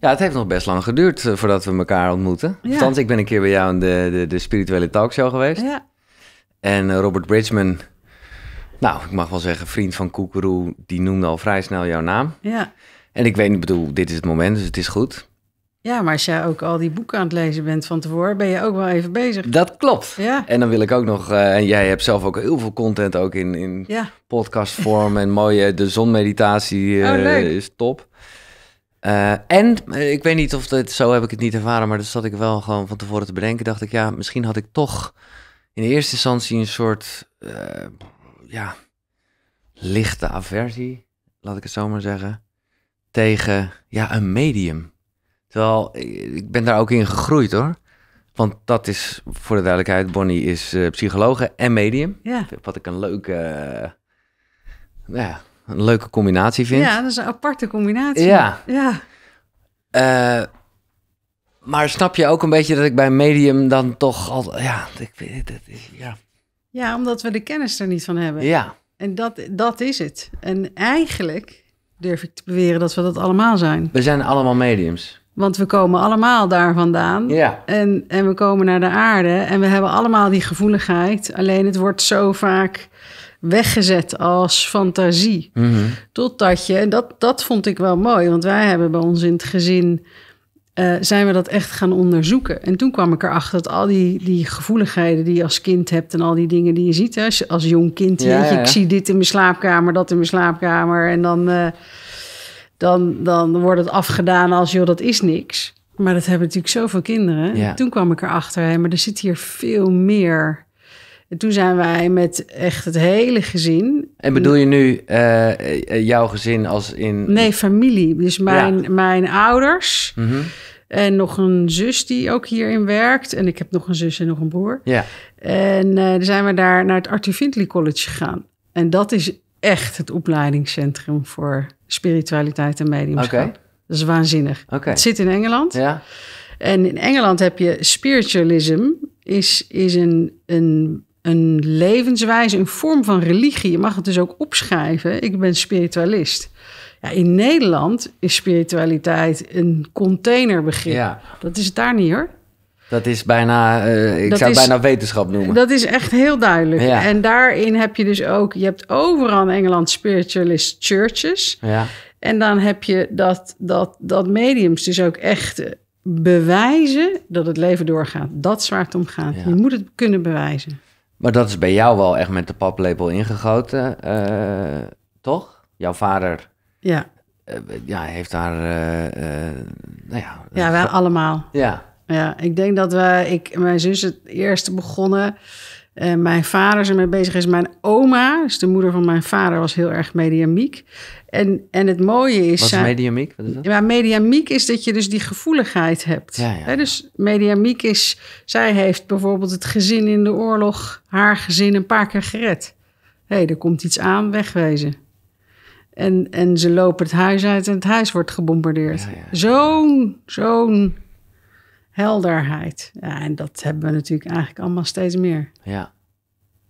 Ja, het heeft nog best lang geduurd eh, voordat we elkaar ontmoeten. Want ik ben een keer bij jou in de, de, de spirituele talkshow geweest. Ja. En eh, Robert Bridgman, nou, ik mag wel zeggen, vriend van Koekeroe, die noemde al vrij snel jouw naam. Ja. En ik weet niet, bedoel, dit is het moment, dus het is goed. Ja, maar als jij ook al die boeken aan het lezen bent van tevoren, ben je ook wel even bezig. Dat klopt. Ja. En dan wil ik ook nog, eh, en jij hebt zelf ook heel veel content ook in, in podcastvorm en mooie, de zonmeditatie oh, is top. Eh, en eh, ik weet niet of het zo heb ik het niet ervaren, maar dat zat ik wel gewoon van tevoren te bedenken. Dacht ik, ja, misschien had ik toch in eerste instantie een soort eh, ja, lichte aversie, laat ik het zo maar zeggen, tegen ja, een medium. Terwijl ik ben daar ook in gegroeid hoor. Want dat is, voor de duidelijkheid, Bonnie is uh, psychologe en medium. Ja. Wat ik een leuke, ja, een leuke combinatie vind. Ja, dat is een aparte combinatie. Ja. ja. Eh, maar snap je ook een beetje dat ik bij medium dan toch al. Ja, ik, dat is, ja. ja, omdat we de kennis er niet van hebben. Ja. En dat, dat is het. En eigenlijk durf ik te beweren dat we dat allemaal zijn. We zijn allemaal mediums. Want we komen allemaal daar vandaan. Ja. En, en we komen naar de aarde. En we hebben allemaal die gevoeligheid. Alleen het wordt zo vaak weggezet als fantasie. Mhm. Totdat je, en dat, dat vond ik wel mooi, want wij hebben bij ons in het gezin. Eh, zijn we dat echt gaan onderzoeken. En toen kwam ik erachter dat al die, die gevoeligheden die je als kind hebt en al die dingen die je ziet als, als jong kind. weet je, Ik zie dit in mijn slaapkamer, dat in mijn slaapkamer. En dan, eh, dan, dan wordt het afgedaan als joh, dat is niks. Maar dat hebben natuurlijk zoveel kinderen. Toen kwam ik erachter, hè, maar er zit hier veel meer en toen zijn wij met echt het hele gezin. En bedoel je nu eh, eh, jouw gezin als in. Nee, familie. Dus mijn, mijn ouders. Mhm. En nog een zus die ook hierin werkt. En ik heb nog een zus en nog een broer. Ja. En uh, dan zijn we daar naar het Arthur Findlay College gegaan. En dat is echt het opleidingscentrum voor spiritualiteit en mediumschap. oké Dat is waanzinnig. Okay. Het zit in Engeland. Ja. En in Engeland heb je spiritualism is, is een, een een levenswijze, een vorm van religie. Je mag het dus ook opschrijven. Ik ben spiritualist. Ja, in Nederland is spiritualiteit een containerbegrip. Ja. Dat is het daar niet hoor. Dat is bijna, eh, ik zou bijna wetenschap noemen. Dat is echt heel duidelijk. En daarin heb je dus ook, je hebt overal in Engeland spiritualist churches. Ja. En dan heb je dat, dat, dat mediums dus ook echt bewijzen dat het leven doorgaat. Dat is waar het om gaat. Je moet het kunnen bewijzen. Maar dat is bij jou wel echt met de paplepel ingegoten, eh, toch? Jouw vader ja. Eh, ja, heeft daar. Eh, nou ja, ja, wij allemaal. Ja. ja, ik denk dat we, ik mijn zus het eerste begonnen. Uh, mijn vader is ermee bezig is. Mijn oma, dus de moeder van mijn vader, was heel erg mediamiek. En, en het mooie is... Wat is mediamiek? Wat is dat? Ja, is dat je dus die gevoeligheid hebt. Ja, Dus mediamiek is... Zij heeft bijvoorbeeld het gezin in de oorlog... haar gezin een paar keer gered. Hé, hey, er komt iets aan, wegwezen. En, en ze lopen het huis uit en het huis wordt gebombardeerd. Zo'n, zo'n helderheid. Ja, en dat hebben we natuurlijk eigenlijk allemaal steeds meer. Ja.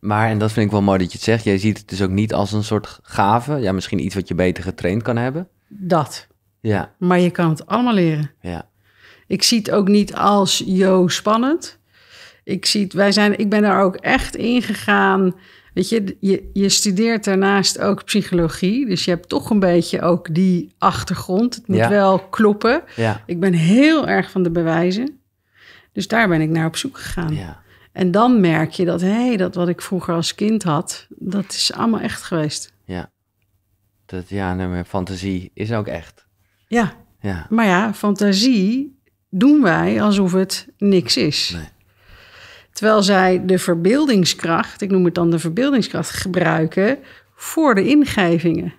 Maar, en dat vind ik wel mooi dat je het zegt, jij ziet het dus ook niet als een soort gave. Ja, misschien iets wat je beter getraind kan hebben. Dat. Ja. Maar je kan het allemaal leren. Ja. Ik zie het ook niet als, yo, spannend. Ik, zie het, wij zijn, ik ben daar ook echt in gegaan. Weet je, je, je studeert daarnaast ook psychologie. Dus je hebt toch een beetje ook die achtergrond. Het moet wel kloppen. Ja. Ik ben heel erg van de bewijzen. Dus daar ben ik naar op zoek gegaan. Ja. En dan merk je dat, hé, hey, dat wat ik vroeger als kind had, dat is allemaal echt geweest. Ja, dat, ja mijn fantasie is ook echt. Ja. ja, maar ja, fantasie doen wij alsof het niks is. Nee. Terwijl zij de verbeeldingskracht, ik noem het dan de verbeeldingskracht, gebruiken voor de ingevingen.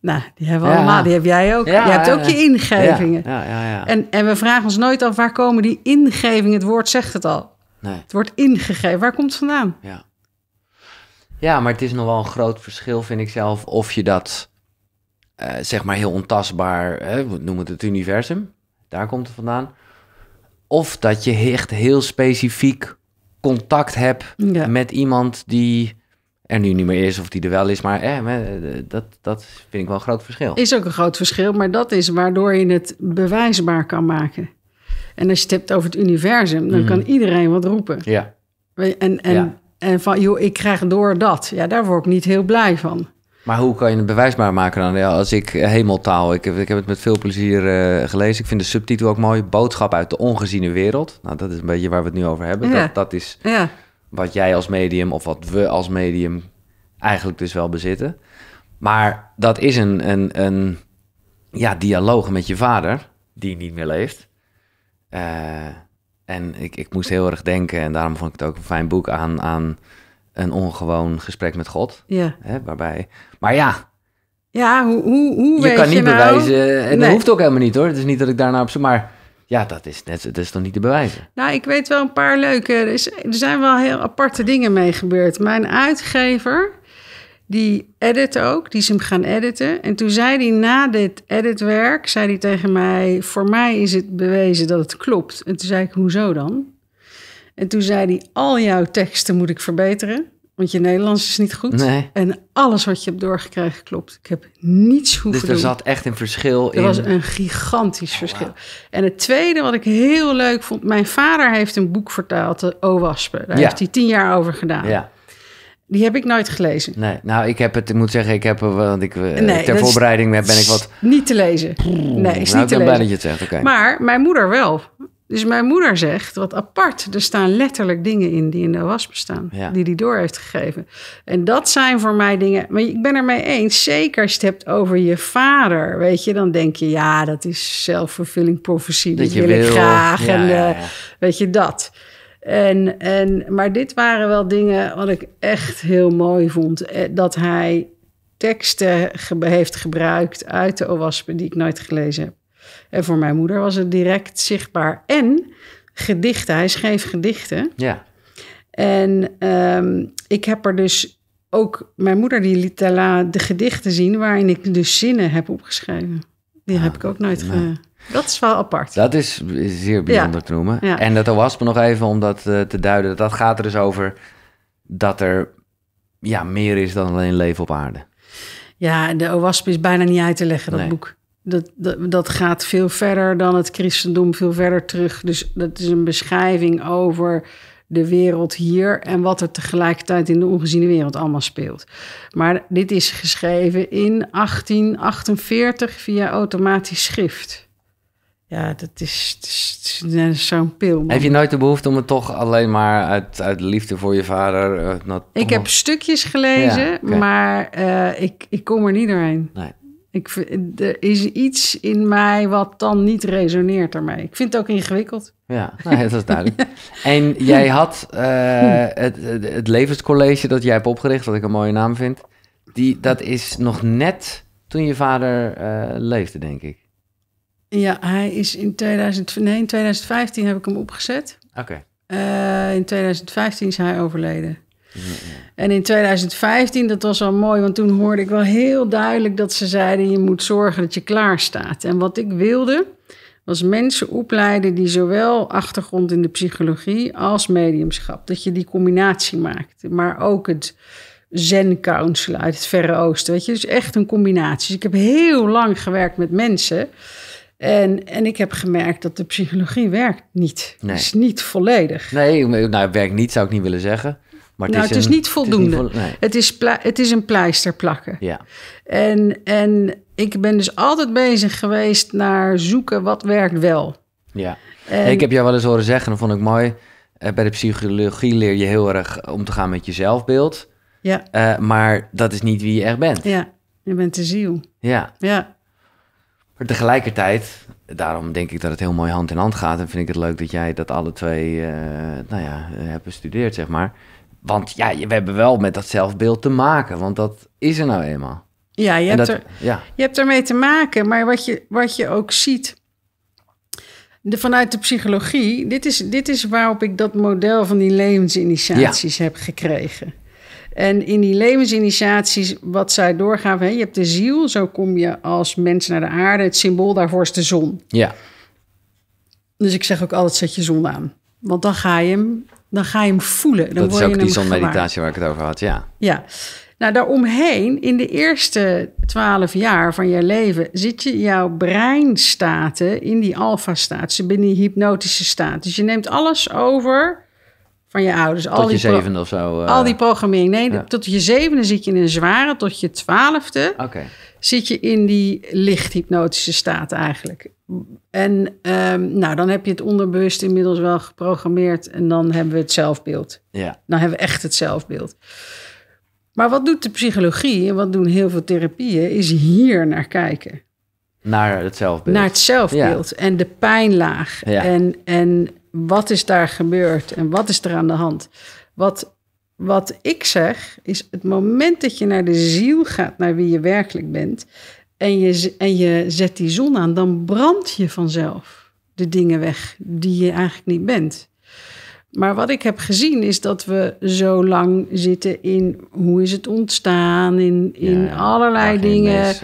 Nou, die hebben we allemaal. Die heb jij ook. je hebt ook je ingevingen. Ja, en, en we vragen ons nooit af waar komen die ingevingen. Het woord zegt het al. Nee. Het wordt ingegeven. Waar komt het vandaan? Ja. ja, maar het is nog wel een groot verschil, vind ik zelf, of je dat eh, zeg maar heel ontastbaar, hè, we noemen het het universum, daar komt het vandaan. Of dat je echt heel specifiek contact hebt met iemand die er nu niet meer is of die er wel is. Eh, maar eh, dat, dat vind ik wel een groot verschil. Is ook een groot verschil, maar dat is waardoor je het bewijsbaar kan maken. En als je het hebt over het universum, dan mhm. kan iedereen wat roepen. Ja. En, en, en van, joh, ik krijg door dat. Ja, daar word ik niet heel blij van. Maar hoe kan je het bewijsbaar maken dan? Ja, als ik eh, hemeltaal, ik heb, ik heb het met veel plezier eh, gelezen. Ik vind de subtitel ook mooi. Boodschap uit de ongeziene wereld. Nou, dat is een beetje waar we het nu over hebben. Ja. Dat, dat is... Ja wat jij als medium of wat we als medium eigenlijk dus wel bezitten. Maar dat is een, een, een ja, dialoog met je vader, die niet meer leeft. Eh, en ik, ik moest heel erg denken, en daarom vond ik het ook een fijn boek aan, aan een ongewoon gesprek met God. Ja. Hè, waarbij, maar ja. Ja, hoe, hoe, hoe je weet kan niet nou- bewijzen, en dat hoeft ook helemaal niet hoor. Het is niet dat ik daarna op zoek, maar ja, dat is, net, dat is nog niet te bewijzen. Nou, ik weet wel een paar leuke. Er, is, er zijn wel heel aparte dingen mee gebeurd. Mijn uitgever, die edit ook, die is hem gaan editen. En toen zei hij na dit editwerk, zei hij tegen mij... voor mij is het bewezen dat het klopt. En toen zei ik, hoezo dan? En toen zei hij, al jouw teksten moet ik verbeteren. Want je Nederlands is niet goed. En alles wat je hebt doorgekregen klopt. Ik heb niets hoeven dus er zat echt een verschil in. Er was een gigantisch oh, verschil. En het tweede wat ik heel leuk vond... Mijn vader heeft een boek vertaald, de Owaspen. Daar heeft hij tien jaar over gedaan. Ja. Die heb ik nooit gelezen. Nee, nou, ik heb het, ik moet zeggen, ik heb, eh, want ik, eh, ter voorbereiding ben ik wat... Niet te lezen. Nee, is nou, niet te lezen. Maar mijn moeder wel. Dus mijn moeder zegt, wat apart, er staan letterlijk dingen in die in de wasp staan, die die door heeft gegeven. En dat zijn voor mij dingen, maar ik ben ermee eens, zeker als je het hebt over je vader, weet je, dan denk je, ja, dat is zelfvervulling, dat, wil, ik graag, ja, en eh, weet je, dat. En, en, maar dit waren wel dingen wat ik echt heel mooi vond, eh, dat hij teksten heeft gebruikt uit de OWASP die ik nooit gelezen heb. En voor mijn moeder was het direct zichtbaar. En gedichten, hij schreef gedichten. Ja. En ehm, ik heb er dus ook, mijn moeder die liet daarna de gedichten zien waarin ik dus zinnen heb opgeschreven. Die heb ah, ik ook nooit nee. Nou. Dat is wel apart. Dat is zeer bijzonder te noemen. En dat was nog even om dat eh, te duiden. Dat gaat er dus over dat er ja, meer is dan alleen leven op aarde. Ja, de OWASP is bijna niet uit te leggen, dat boek dat, dat, gaat veel verder dan het christendom, veel verder terug. Dus dat is een beschrijving over de wereld hier en wat er tegelijkertijd in de ongeziene wereld allemaal speelt. Maar dit is geschreven in 1848 via automatisch schrift. Ja, dat is, zo'n pil. Heb je nooit de behoefte om het toch alleen maar uit, uit liefde voor je vader... Eh, ik heb stukjes gelezen, maar eh, ik, ik kom er niet doorheen. Nee. Ik, er is iets in mij wat dan niet resoneert ermee. Ik vind het ook ingewikkeld. Ja, nou, dat is duidelijk. En jij had eh, het, het, levenscollege dat jij hebt opgericht, wat ik een mooie naam vind. Die, dat is nog net toen je vader eh, leefde, denk ik. Ja, hij is in 2000, 2015 heb ik hem opgezet. Oké. Eh, in 2015 is hij overleden. En in 2015, dat was wel mooi, want toen hoorde ik wel heel duidelijk dat ze zeiden: je moet zorgen dat je klaar staat. En wat ik wilde, was mensen opleiden die zowel achtergrond in de psychologie als mediumschap, dat je die combinatie maakt, maar ook het Zen Council uit het Verre Oosten. Weet je, dus echt een combinatie. Dus ik heb heel lang gewerkt met mensen. En, en ik heb gemerkt dat de psychologie werkt niet. Is niet volledig. Nee, nou, werkt niet zou ik niet willen zeggen. Maar het, nou, is, het niet voldoende. Het is, het, is een pleister plakken. Ja. En, en ik ben dus altijd bezig geweest naar zoeken wat werkt wel. Ja. ik heb jou wel eens horen zeggen, dat vond ik mooi. Eh, bij de psychologie leer je heel erg om te gaan met je zelfbeeld. Ja. Eh, maar dat is niet wie je echt bent. Ja, je bent de ziel. Ja. ja. Maar tegelijkertijd, daarom denk ik dat het heel mooi hand in hand gaat. En vind ik het leuk dat jij dat alle twee uh, nou ja, hebt bestudeerd, zeg maar. Want ja, we hebben wel met dat zelfbeeld te maken, want dat is er nou eenmaal. Ja, je, hebt, er, ja. je hebt ermee te maken, maar wat je, wat je ook ziet vanuit de psychologie, dit is, dit is waarop ik dat model van die levensinitiaties heb gekregen. En in die levensinitiaties, wat zij doorgaven, hè, je hebt de ziel, zo kom je als mens naar de aarde. Het symbool daarvoor is de zon. Ja. Dus ik zeg ook altijd: zet je zon aan. Want dan ga je hem dan ga je hem voelen. Dan dat word is ook die zonmeditatie waar ik het over had, ja. Ja. Nou, daaromheen, in de eerste twaalf jaar van je leven, zit je jouw breinstaten in die alfa-staat, ze binnen die hypnotische staat. Dus je neemt alles over van je ouders. Tot al je die zevende of zo. Eh, al die programmering. Nee, tot je zevende zit je in een zware, tot je twaalfde. Oké. Okay zit je in die lichthypnotische staat eigenlijk. En ehm, nou, dan heb je het onderbewust inmiddels wel geprogrammeerd en dan hebben we het zelfbeeld. Ja. Dan hebben we echt het zelfbeeld. Maar wat doet de psychologie en wat doen heel veel therapieën, is hier naar kijken. Naar het zelfbeeld. Naar het zelfbeeld en de pijnlaag. En, en wat is daar gebeurd en wat is er aan de hand? Wat, wat ik zeg, is het moment dat je naar de ziel gaat, naar wie je werkelijk bent, en je, en je zet die zon aan, dan brand je vanzelf de dingen weg die je eigenlijk niet bent. Maar wat ik heb gezien is dat we zo lang zitten in hoe is het ontstaan, in, in allerlei dingen.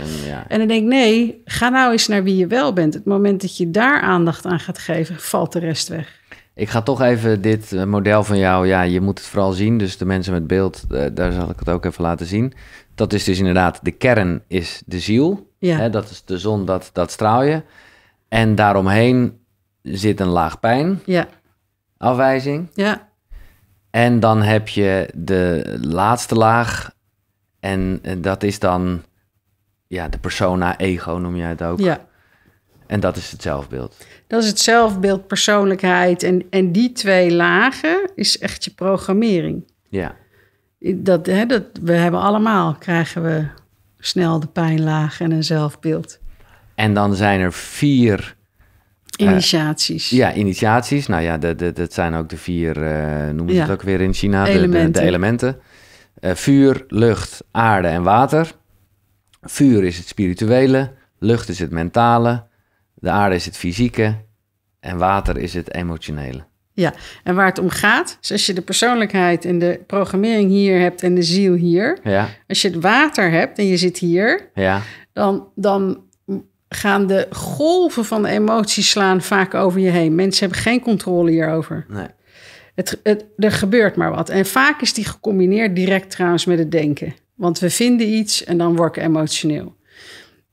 En dan denk ik, nee, ga nou eens naar wie je wel bent. Het moment dat je daar aandacht aan gaat geven, valt de rest weg. Ik ga toch even dit eh, model van jou, ja, je moet het vooral zien. Dus de mensen met beeld, eh, daar zal ik het ook even laten zien. Dat is dus inderdaad, de kern is de ziel. Ja. Hè, dat is de zon, dat, dat straal je. En daaromheen zit een laag pijn. Ja. Afwijzing. Ja. En dan heb je de laatste laag. En eh, dat is dan ja, de persona, ego noem jij het ook. Ja. En dat is het zelfbeeld. Dat is het zelfbeeld, persoonlijkheid. En, en die twee lagen is echt je programmering. Ja. Dat, hè, dat, we hebben allemaal, krijgen we snel de pijnlagen en een zelfbeeld. En dan zijn er vier... Eh, initiaties. ja, initiaties. Nou ja, dat, dat, dat zijn ook de vier, eh, noemen ze het ook weer in China, de elementen. De, elementen. Eh, vuur, lucht, aarde en water. Vuur is het spirituele, lucht is het mentale, de aarde is het fysieke en water is het emotionele. Ja, en waar het om gaat, dus als je de persoonlijkheid en de programmering hier hebt en de ziel hier. Ja. Als je het water hebt en je zit hier, ja. dan, dan gaan de golven van de emoties slaan vaak over je heen. Mensen hebben geen controle hierover. Nee. Het, er gebeurt maar wat. En vaak is die gecombineerd direct trouwens met het denken. Want we vinden iets en dan word emotioneel.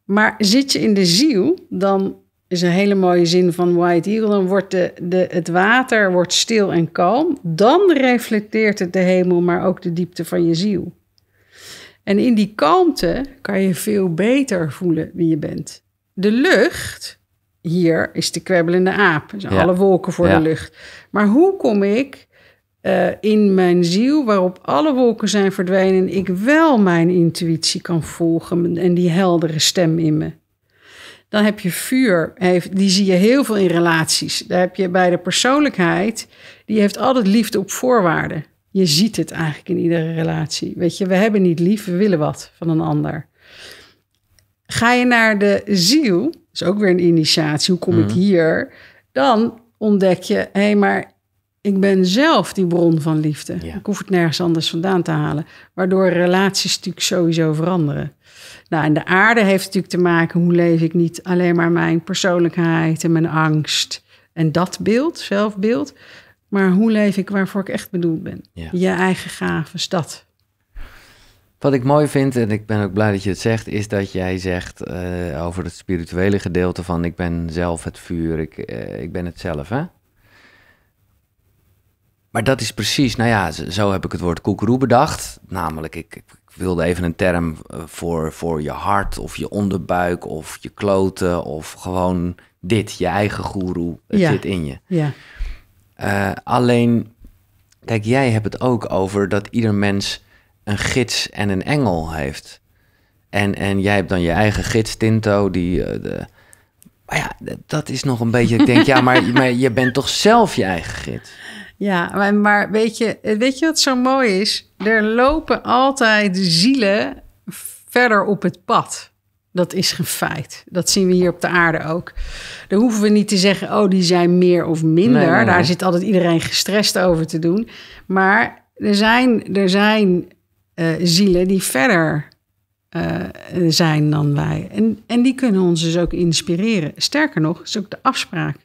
Maar zit je in de ziel, dan is een hele mooie zin van White Eagle. Dan wordt de, de, het water wordt stil en kalm. Dan reflecteert het de hemel, maar ook de diepte van je ziel. En in die kalmte kan je veel beter voelen wie je bent. De lucht, hier is de kwebbelende aap. Alle wolken voor de lucht. Maar hoe kom ik eh, in mijn ziel, waarop alle wolken zijn verdwenen, en ik wel mijn intuïtie kan volgen en die heldere stem in me? Dan heb je vuur, die zie je heel veel in relaties. Daar heb je bij de persoonlijkheid, die heeft altijd liefde op voorwaarden. Je ziet het eigenlijk in iedere relatie. Weet je, we hebben niet lief, we willen wat van een ander. Ga je naar de ziel, dat is ook weer een initiatie, hoe kom ik mhm. hier? Dan ontdek je, hé, hey, maar ik ben zelf die bron van liefde. Ik hoef het nergens anders vandaan te halen. Waardoor relaties natuurlijk sowieso veranderen. Nou, en de aarde heeft natuurlijk te maken hoe leef ik niet alleen maar mijn persoonlijkheid en mijn angst en dat beeld, zelfbeeld, maar hoe leef ik waarvoor ik echt bedoeld ben. Je eigen gaven, stad? Wat ik mooi vind, en ik ben ook blij dat je het zegt, is dat jij zegt eh, over het spirituele gedeelte van ik ben zelf het vuur, ik, eh, ik ben het zelf, hè? Maar dat is precies, nou ja, zo heb ik het woord koekeroe bedacht. Namelijk, ik wilde even een term eh, voor, voor je hart of je onderbuik of je kloten of gewoon dit, je eigen goeroe, het zit in je. Ja. Eh, alleen, kijk, jij hebt het ook over dat ieder mens een gids en een engel heeft. En, en jij hebt dan je eigen gids, Tinto, die... Eh, de, maar ja, dat is nog een beetje. Ik denk, ja, maar, maar je bent toch zelf je eigen gids? Ja, maar, weet, je, weet je wat zo mooi is? Er lopen altijd zielen verder op het pad. Dat is een feit. Dat zien we hier op de aarde ook. Dan hoeven we niet te zeggen, oh, die zijn meer of minder. Daar zit altijd iedereen gestrest over te doen. Maar er zijn, er zijn eh, zielen die verder eh, zijn dan wij. En, en die kunnen ons dus ook inspireren. Sterker nog, is ook de afspraak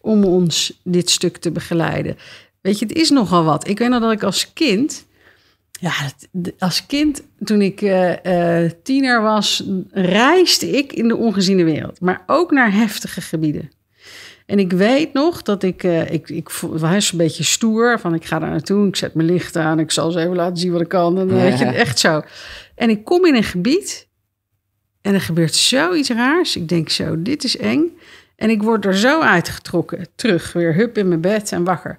om ons dit stuk te begeleiden. Weet je, het is nogal wat. Ik weet nog dat ik als kind. Ja, als kind, toen ik eh, eh, tiener was, reisde ik in de ongeziene wereld. Maar ook naar heftige gebieden. En ik weet nog dat ik, eh, ik, ik was een beetje stoer. Van ik ga daar naartoe, ik zet mijn licht aan, ik zal ze even laten zien wat ik kan. En weet je, echt zo. En ik kom in een gebied en er gebeurt zoiets raars. Ik denk zo, dit is eng. En ik word er zo uitgetrokken. Terug, weer hup in mijn bed en wakker.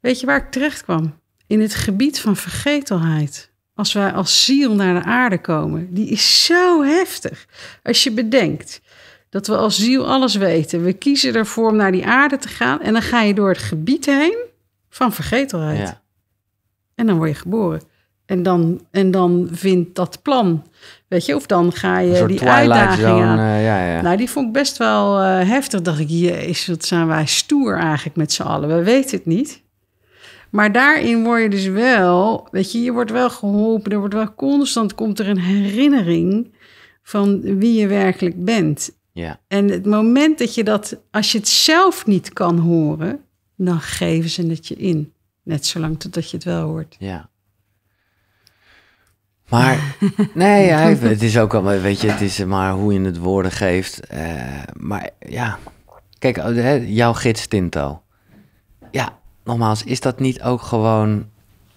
Weet je waar ik terecht kwam? In het gebied van vergetelheid. Als wij als ziel naar de aarde komen. Die is zo heftig. Als je bedenkt dat we als ziel alles weten. We kiezen ervoor om naar die aarde te gaan. En dan ga je door het gebied heen van vergetelheid. En dan word je geboren. En dan, en dan vindt dat plan Weet je, of dan ga je die uitdaging aan. Eh, ja, ja. Nou, die vond ik best wel eh, heftig. Dacht ik, is wat zijn wij stoer eigenlijk met z'n allen. We weten het niet. Maar daarin word je dus wel, weet je, je wordt wel geholpen. Er wordt wel constant, komt er een herinnering van wie je werkelijk bent. Ja. En het moment dat je dat, als je het zelf niet kan horen, dan geven ze het je in. Net zolang totdat je het wel hoort. Ja. Maar nee, het is ook wel, weet je, het is maar hoe je het woorden geeft. Eh, maar ja, kijk, oh, jouw gids Tinto. Ja, nogmaals, is dat niet ook gewoon,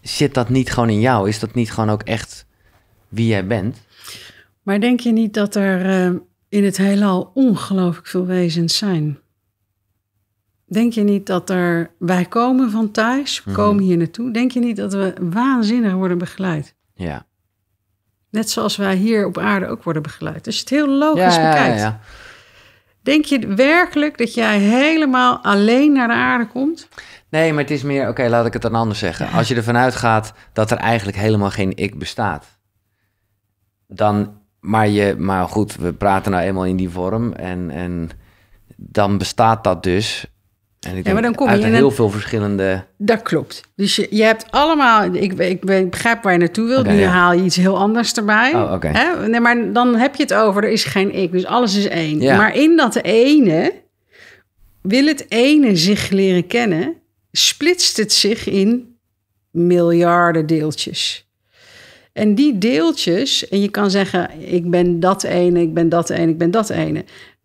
zit dat niet gewoon in jou? Is dat niet gewoon ook echt wie jij bent? Maar denk je niet dat er eh, in het heelal ongelooflijk veel wezens zijn? Denk je niet dat er, wij komen van thuis, mhm. komen hier naartoe. Denk je niet dat we waanzinnig worden begeleid? Ja. Net zoals wij hier op aarde ook worden begeleid. Als je het heel logisch bekijkt. Ja, ja, Denk je werkelijk dat jij helemaal alleen naar de aarde komt? Nee, maar het is meer, oké, laat ik het dan anders zeggen. Als je ervan uitgaat dat er eigenlijk helemaal geen ik bestaat, dan, maar, je, maar goed, we praten nou eenmaal in die vorm en, en dan bestaat dat dus. En ja, dan kom je heel veel verschillende... Dat klopt. Dus je, je hebt allemaal... Ik, ik, ik begrijp waar je naartoe wilt. nu haal je iets heel anders erbij. Oh, Hè? Nee, maar dan heb je het over, er is geen ik. Dus alles is één. Ja. Maar in dat ene... Wil het ene zich leren kennen... splitst het zich in miljarden deeltjes. En die deeltjes... En je kan zeggen, ik ben dat ene, ik ben dat ene, ik ben dat ene.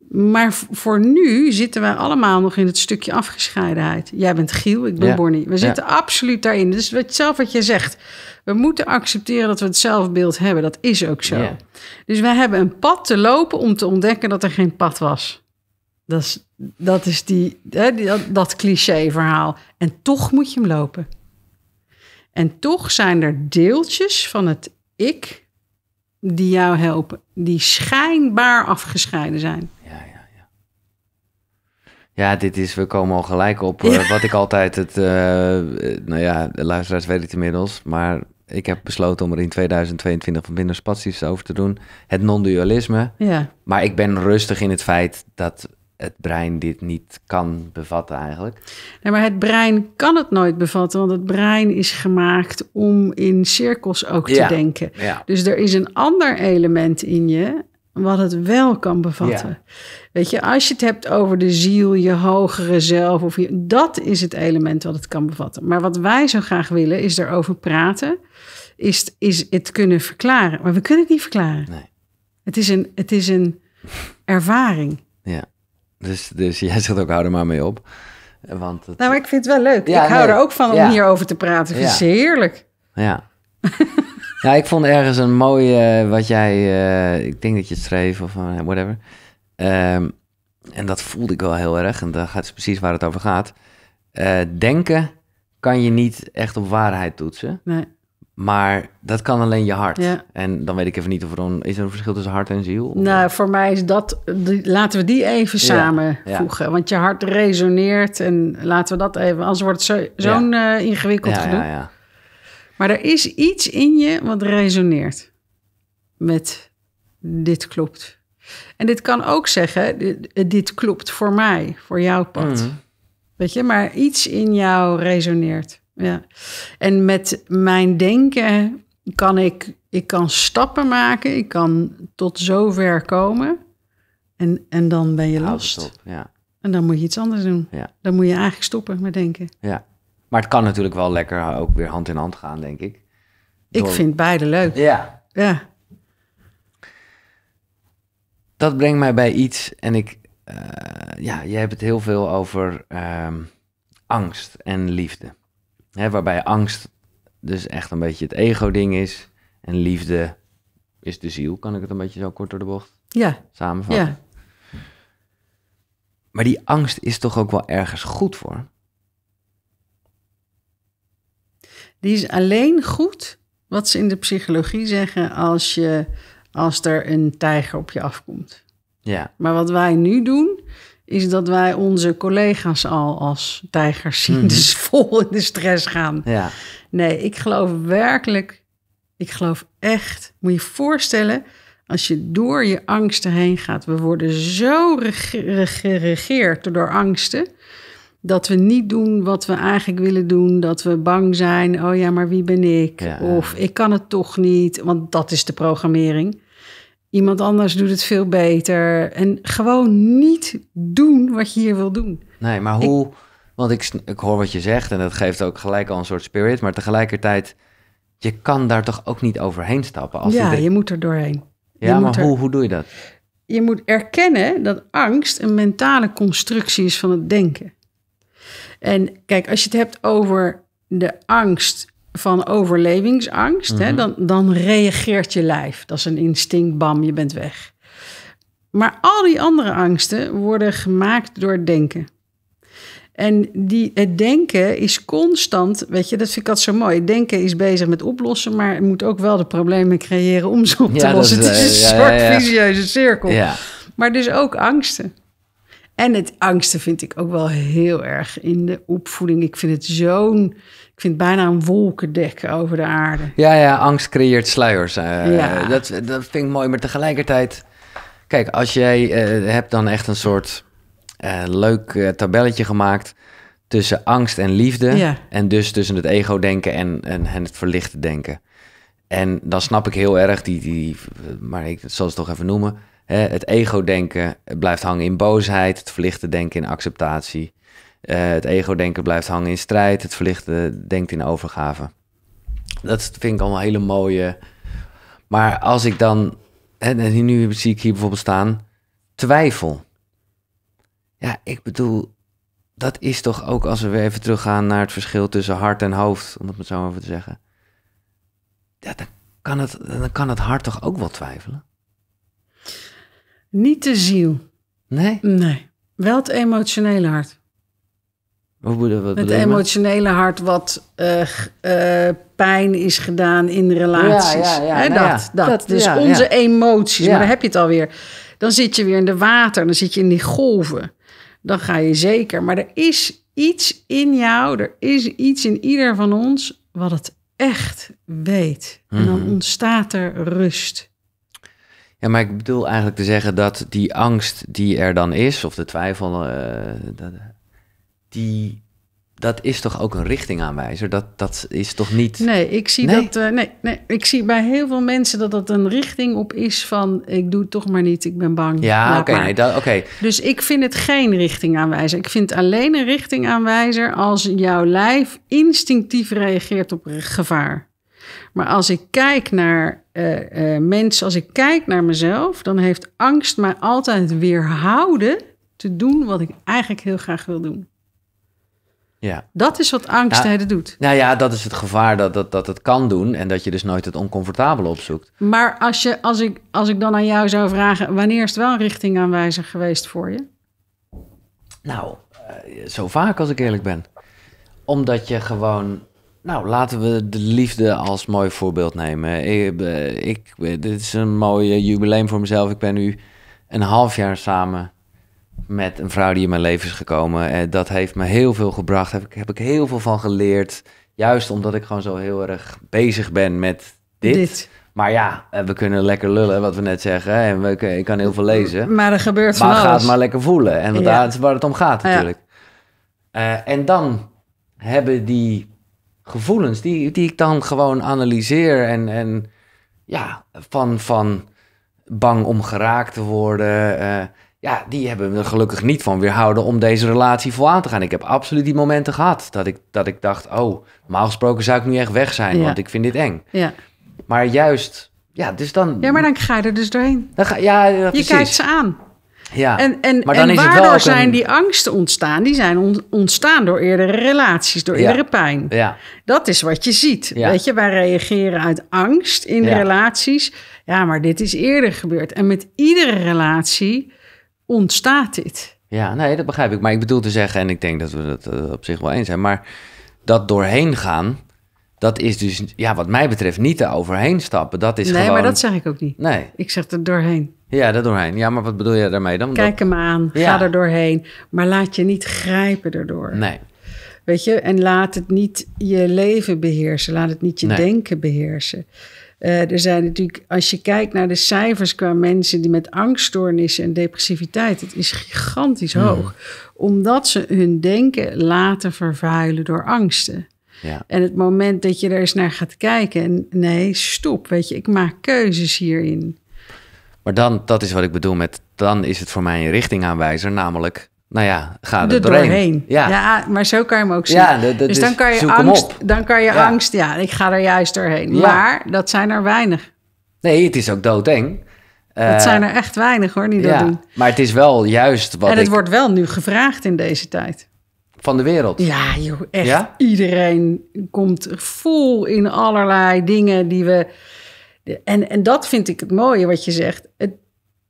Maar voor nu zitten wij allemaal nog in het stukje afgescheidenheid. Jij bent Giel, ik ben ja. Bonnie. We zitten absoluut daarin. Dus wat, zelf wat je zegt. We moeten accepteren dat we het zelfbeeld hebben. Dat is ook zo. Dus wij hebben een pad te lopen om te ontdekken dat er geen pad was. Dat is, dat, is die, hè, dat, dat cliché verhaal. En toch moet je hem lopen. En toch zijn er deeltjes van het ik die jou helpen. Die schijnbaar afgescheiden zijn. Ja, dit is, we komen al gelijk op eh, wat ik altijd het, uh, nou ja, de luisteraars weten het inmiddels, maar ik heb besloten om er in 2022 van binnen spaties over te doen. Het non-dualisme. Ja. Maar ik ben rustig in het feit dat het brein dit niet kan bevatten eigenlijk. Nee, maar het brein kan het nooit bevatten, want het brein is gemaakt om in cirkels ook te denken. Ja. Dus er is een ander element in je wat het wel kan bevatten. Weet je, als je het hebt over de ziel, je hogere zelf, of je, dat is het element wat het kan bevatten. Maar wat wij zo graag willen is erover praten, is, is het kunnen verklaren. Maar we kunnen het niet verklaren. Nee. Het, is een, het is een ervaring. Ja, dus, dus jij zegt ook, hou er maar mee op. Want het... Nou, ik vind het wel leuk. ik hou er ook van om ja. hierover te praten. Het vind het heerlijk. Ja. Ja, ik vond ergens een mooie, eh, wat jij, eh, ik denk dat je het schreef of eh, whatever. Ehm, en dat voelde ik wel heel erg. En dat is precies waar het over gaat. denken kan je niet echt op waarheid toetsen. Nee. Maar dat kan alleen je hart. En dan weet ik even niet of er een, is er een verschil tussen hart en ziel. Nou, voor mij is dat. Laten we die even samenvoegen. Want je hart resoneert. En laten we dat even. Anders wordt het zo'n ingewikkeld gedoe. Ja, ja. Maar er is iets in je wat resoneert met dit klopt. En dit kan ook zeggen, dit, klopt voor mij, voor jouw pad. Mhm. Weet je, maar iets in jou resoneert. Ja. En met mijn denken kan ik, ik kan stappen maken, ik kan tot zover komen. En, en dan ben je last. Ja. En dan moet je iets anders doen. Ja. Dan moet je eigenlijk stoppen met denken. Ja. Maar het kan natuurlijk wel lekker eh, ook weer hand in hand gaan, denk ik. Ik vind beide leuk. Ja. Ja. Dat brengt mij bij iets en ik, uh, ja, je hebt het heel veel over ehm, angst en liefde. Hè, waarbij angst dus echt een beetje het ego-ding is en liefde is de ziel, kan ik het een beetje zo kort door de bocht ja. samenvatten. Ja. Maar die angst is toch ook wel ergens goed voor? Die is alleen goed, wat ze in de psychologie zeggen, als, je, als er een tijger op je afkomt. Ja. Maar wat wij nu doen, is dat wij onze collega's al als tijgers zien, mhm. dus vol in de stress gaan. Ja. Nee, ik geloof werkelijk, ik geloof echt, moet je je voorstellen, als je door je angsten heen gaat, we worden zo geregeerd door angsten dat we niet doen wat we eigenlijk willen doen. Dat we bang zijn, oh ja, maar wie ben ik? of ik kan het toch niet, want dat is de programmering. Iemand anders doet het veel beter. En gewoon niet doen wat je hier wil doen. Nee, maar hoe... want ik, ik hoor wat je zegt en dat geeft ook gelijk al een soort spirit. Maar tegelijkertijd, je kan daar toch ook niet overheen stappen? Als ja, je moet er doorheen. Ja, maar hoe, hoe doe je dat? Je moet erkennen dat angst een mentale constructie is van het denken. En kijk, als je het hebt over de angst van overlevingsangst, hè, mhm. dan, dan reageert je lijf. Dat is een instinct, bam, je bent weg. Maar al die andere angsten worden gemaakt door denken. En die, het denken is constant, weet je, dat vind ik altijd zo mooi. Denken is bezig met oplossen, maar het moet ook wel de problemen creëren om ze op te lossen. het is een ja, soort ja, cirkel. Maar dus ook angsten. En het angsten vind ik ook wel heel erg in de opvoeding. Ik vind het zo'n, ik vind bijna een wolkendek over de aarde. Ja, ja, angst creëert sluiers. Eh, ja. dat, dat vind ik mooi, maar tegelijkertijd, kijk, als jij eh, hebt dan echt een soort eh, leuk tabelletje gemaakt tussen angst en liefde. En dus tussen het ego-denken en, en, het verlichte denken. En dan snap ik heel erg die, die maar ik zal ze toch even noemen, het ego-denken blijft hangen in boosheid, het verlichte denken in acceptatie. Eh, het ego-denken blijft hangen in strijd, het verlichte denkt in overgave. Dat vind ik allemaal hele mooie. Maar als ik dan, en nu zie ik hier bijvoorbeeld staan, twijfel. Ja, ik bedoel, dat is toch ook als we weer even teruggaan naar het verschil tussen hart en hoofd, om het maar zo over te zeggen. Ja, dan kan het, dan kan het hart toch ook wel twijfelen? Niet de ziel. Nee? Nee. Wel het emotionele hart. Hoe, wat het emotionele hart wat eh, eh, pijn is gedaan in relaties. Ja, ja, ja. Nou dat, dat. Dus onze emoties, maar daar heb je het alweer. Dan zit je weer in de water, dan zit je in die golven. Dan ga je zeker. Maar er is iets in jou, er is iets in ieder van ons wat het echt weet. En dan mhm. ontstaat er rust. Ja, maar ik bedoel eigenlijk te zeggen dat die angst die er dan is, of de twijfel, eh, die, dat is toch ook een richtingaanwijzer? Dat, dat is toch niet. Nee, ik zie dat. Eh, nee, nee, ik zie bij heel veel mensen dat dat een richting op is van ik doe het toch maar niet, ik ben bang. Ja, oké. Dus ik vind het geen richtingaanwijzer. Ik vind alleen een richtingaanwijzer als jouw lijf instinctief reageert op gevaar. Maar als ik kijk naar eh, eh, mensen, als ik kijk naar mezelf, dan heeft angst mij altijd weerhouden te doen wat ik eigenlijk heel graag wil doen. Ja. Dat is wat angst nou, doet. Nou ja, dat is het gevaar dat, dat, dat het kan doen en dat je dus nooit het oncomfortabele opzoekt. Maar als, je, als, ik, als ik dan aan jou zou vragen, wanneer is het wel richtingaanwijzer geweest voor je? Nou, eh, zo vaak als ik eerlijk ben. Omdat je gewoon nou, laten we de liefde als mooi voorbeeld nemen. Ik, eh, eh, dit is een mooie jubileum voor mezelf. Ik ben nu een half jaar samen met een vrouw die in mijn leven is gekomen. en eh, Dat heeft me heel veel gebracht. Daar heb ik, heb ik heel veel van geleerd. Juist omdat ik gewoon zo heel erg bezig ben met dit. Maar ja, we kunnen lekker lullen, wat we net zeggen. En we, ik kan heel veel lezen. Maar er gebeurt maar Maar ga het maar lekker voelen. En ja. is waar het om gaat natuurlijk. en dan hebben die gevoelens die, die ik dan gewoon analyseer. En, en ja, van, van bang om geraakt te worden. Eh, ja, die hebben me gelukkig niet van weerhouden om deze relatie vol aan te gaan. Ik heb absoluut die momenten gehad dat ik, dat ik dacht, oh, normaal gesproken zou ik nu echt weg zijn, want ik vind dit eng. Ja. Maar juist, ja, dus dan... Ja, maar dan ga je er dus doorheen. Dan ga, ja, ja, je kijkt ze aan. Ja, en, en, maar dan waardoor zijn die angsten ontstaan? Die zijn ontstaan door eerdere relaties, door eerdere pijn. Ja. Dat is wat je ziet. Weet je, wij reageren uit angst in relaties. Ja, maar dit is eerder gebeurd. En met iedere relatie ontstaat dit. Ja, nee, dat begrijp ik. Maar ik bedoel te zeggen, en ik denk dat we dat eh, op zich wel eens zijn, maar dat doorheen gaan dat is dus, ja, wat mij betreft, niet te overheen stappen. Dat is nee, maar dat zeg ik ook niet. Nee. Ik zeg er doorheen. Ja, er doorheen. Ja, maar wat bedoel je daarmee dan? Kijk hem aan, ga er doorheen. Maar laat je niet grijpen erdoor. Nee. Weet je, en laat het niet je leven beheersen. Laat het niet je denken beheersen. Eh, er zijn natuurlijk, als je kijkt naar de cijfers qua mensen die met angststoornissen en depressiviteit, het is gigantisch hmm. hoog. Omdat ze hun denken laten vervuilen door angsten. Ja. En het moment dat je er eens naar gaat kijken en nee, stop, weet je, ik maak keuzes hierin. Maar dan, dat is wat ik bedoel met, dan is het voor mij een richtingaanwijzer, namelijk, nou ja, ga er, doorheen. Ja. maar zo kan je hem ook zien. Ja, dus, dan kan je angst, dan kan je ja. angst, ja, ik ga er juist doorheen. Maar dat zijn er weinig. Nee, het is ook doodeng. Het eh, zijn er echt weinig hoor, die dat ja, doen. Maar het is wel juist wat. En het wordt wel nu gevraagd in deze tijd van de wereld. Ja, joh, echt. Iedereen komt vol in allerlei dingen die we. En, en dat vind ik het mooie wat je zegt. Het,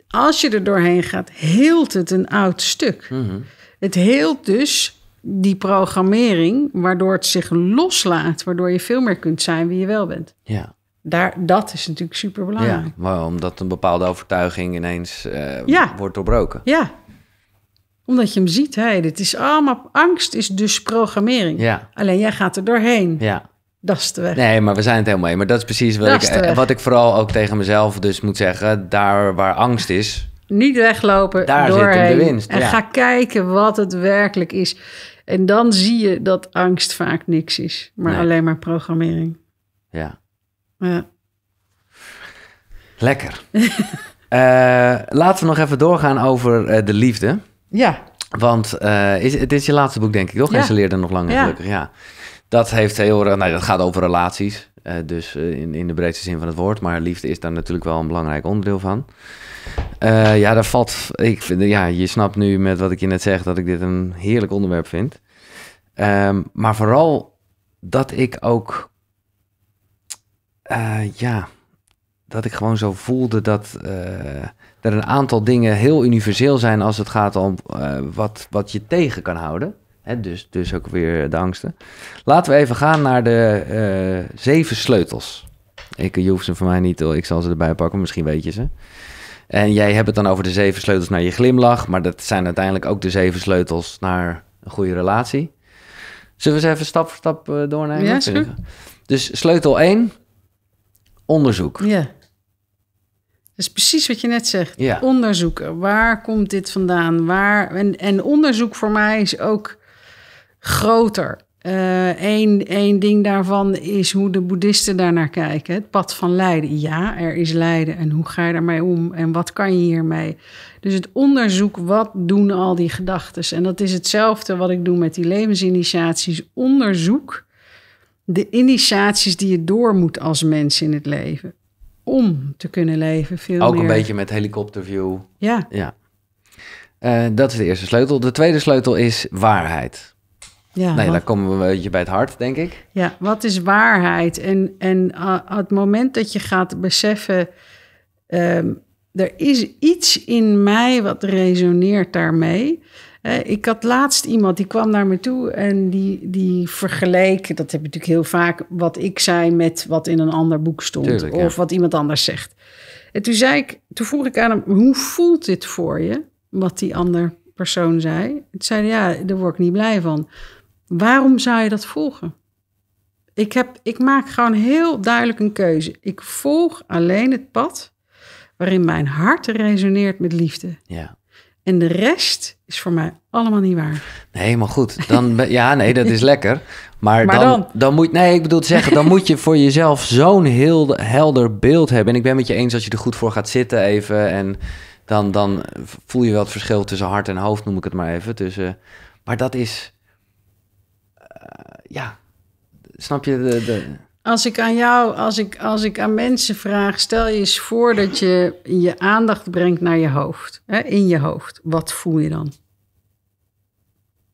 als je er doorheen gaat, heelt het een oud stuk. Mhm. Het heelt dus die programmering, waardoor het zich loslaat, waardoor je veel meer kunt zijn wie je wel bent. Ja. Daar, dat is natuurlijk super belangrijk. Ja, omdat een bepaalde overtuiging ineens eh, wordt doorbroken. Ja, omdat je hem ziet, hé, dit is allemaal... Angst is dus programmering. Ja. Alleen jij gaat er doorheen. Ja. Dat is de weg. Nee, maar we zijn het helemaal mee. Maar dat is precies wat, ik, wat ik vooral ook tegen mezelf dus moet zeggen. Daar waar angst is... Niet weglopen, daar zit de winst. En ga kijken wat het werkelijk is. En dan zie je dat angst vaak niks is. Maar alleen maar programmering. Ja. Ja. Lekker. Eh, laten we nog even doorgaan over eh, de liefde. Ja. Want uh, is, het is je laatste boek, denk ik, toch? Ja. En ze leerde nog langer, ja. gelukkig. Ja. Dat, heeft heel, nou, dat gaat over relaties, eh, dus eh, in, in de breedste zin van het woord. Maar liefde is daar natuurlijk wel een belangrijk onderdeel van. ja, daar valt. Ik vind, ja, je snapt nu met wat ik je net zeg dat ik dit een heerlijk onderwerp vind. Ehm, maar vooral dat ik ook. ja, dat ik gewoon zo voelde dat er een aantal dingen heel universeel zijn als het gaat om eh, wat, wat je tegen kan houden. Hè, dus, dus ook weer de angsten. Laten we even gaan naar de eh, zeven sleutels. Ik, je hoeft ze voor mij niet, ik zal ze erbij pakken, misschien weet je ze. En jij hebt het dan over de zeven sleutels naar je glimlach, maar dat zijn uiteindelijk ook de zeven sleutels naar een goede relatie. Zullen we ze even stap voor stap eh, doornemen? Ja, Dus sleutel 1, onderzoek. Ja is precies wat je net zegt. Ja. Onderzoeken. Waar komt dit vandaan? Waar, en, en onderzoek voor mij is ook groter. Eén eh, ding daarvan is hoe de boeddhisten daarnaar kijken. Het pad van lijden. Ja, er is lijden. En hoe ga je daarmee om? En wat kan je hiermee? Dus het onderzoek, wat doen al die gedachten? En dat is hetzelfde wat ik doe met die levensinitiaties. Onderzoek de initiaties die je door moet als mens in het leven om te kunnen leven. Veel Ook een beetje met helikopterview. Ja. ja. Eh, dat is de eerste sleutel. De tweede sleutel is waarheid. Ja, nee, daar komen we een beetje bij het hart, denk ik. Ja, wat is waarheid? En, en eh, het moment dat je gaat beseffen, ehm, er is iets in mij wat resoneert daarmee. Eh, ik had laatst iemand die kwam naar me toe en die, die vergeleek, dat heb ik natuurlijk heel vaak, wat ik zei met wat in een ander boek stond of wat iemand anders zegt. En toen zei ik, toen vroeg ik aan hem, hoe voelt dit voor je, wat die ander persoon zei? Toen zei ja, daar word ik niet blij van. Waarom zou je dat volgen? Ik, heb, ik maak gewoon heel duidelijk een keuze. Ik volg alleen het pad waarin mijn hart resoneert met liefde. Ja. En de rest is voor mij allemaal niet waar. Nee, maar goed. Dan, ja, nee, dat is lekker. Maar, dan, dan, moet Nee, ik bedoel te zeggen, dan moet je voor jezelf zo'n heel helder beeld hebben. En ik ben met je eens als je er goed voor gaat zitten even. En dan, dan voel je wel het verschil tussen hart en hoofd, noem ik het maar even. Tussen, eh, maar dat is. Eh, ja, snap je? De, de... Als ik aan jou, als ik, als ik aan mensen vraag, stel je eens voor dat je je aandacht brengt naar je hoofd, hè, in je hoofd. Wat voel je dan?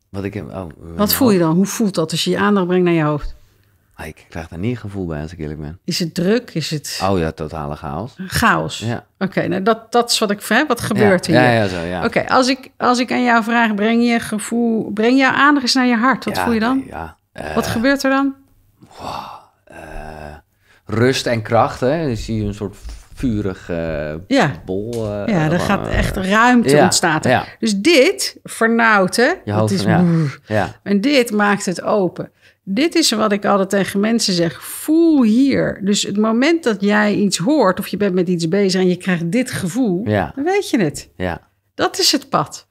Wat, ik, oh, Wat voel je dan? Hoe voelt dat als je je aandacht brengt naar je hoofd? ik krijg daar niet gevoel bij, als ik eerlijk ben. Is het druk? Is het... Oh ja, totale chaos. Chaos? Ja. Oké, nou dat, dat is wat ik... vraag. Wat gebeurt er? hier? Ja, ja, zo, ja. Oké, als, ik, als ik aan jou vraag, breng je gevoel... Breng jouw aandacht eens naar je hart. Wat voel je dan? Ja. Eh, wat gebeurt er dan? Wow. Eh, rust en kracht. Hè? Dan zie je een soort vurig ja. bol. Eh, ja, er gaat eh, echt ruimte ontstaan. Dus dit vernauwt, hè? Je hoofd, is, ja. En dit maakt het open. Dit is wat ik altijd tegen mensen zeg. Voel hier. Dus het moment dat jij iets hoort of je bent met iets bezig en je krijgt dit gevoel, ja. dan weet je het. Ja. Dat is het pad.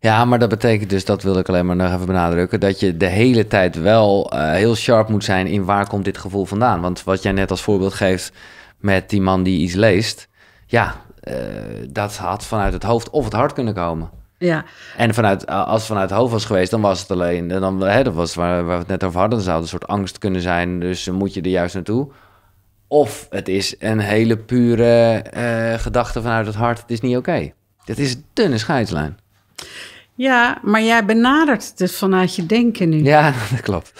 Ja, maar dat betekent dus, dat wil ik alleen maar nog even benadrukken, dat je de hele tijd wel eh, heel sharp moet zijn in waar komt dit gevoel vandaan. Want wat jij net als voorbeeld geeft met die man die iets leest, ja, uh, dat had vanuit het hoofd of het hart kunnen komen. Ja. En vanuit, als het vanuit het hoofd was geweest, dan was het alleen, eh, dan, hè, dat was waar, waar we het net over hadden, dan zou een soort angst kunnen zijn, dus moet je er juist naartoe. Of het is een hele pure gedachte vanuit het hart, het is niet oké. Okay. Dat is een dunne scheidslijn. Ja, maar jij benadert het dus vanuit je denken nu. Ja, dat klopt.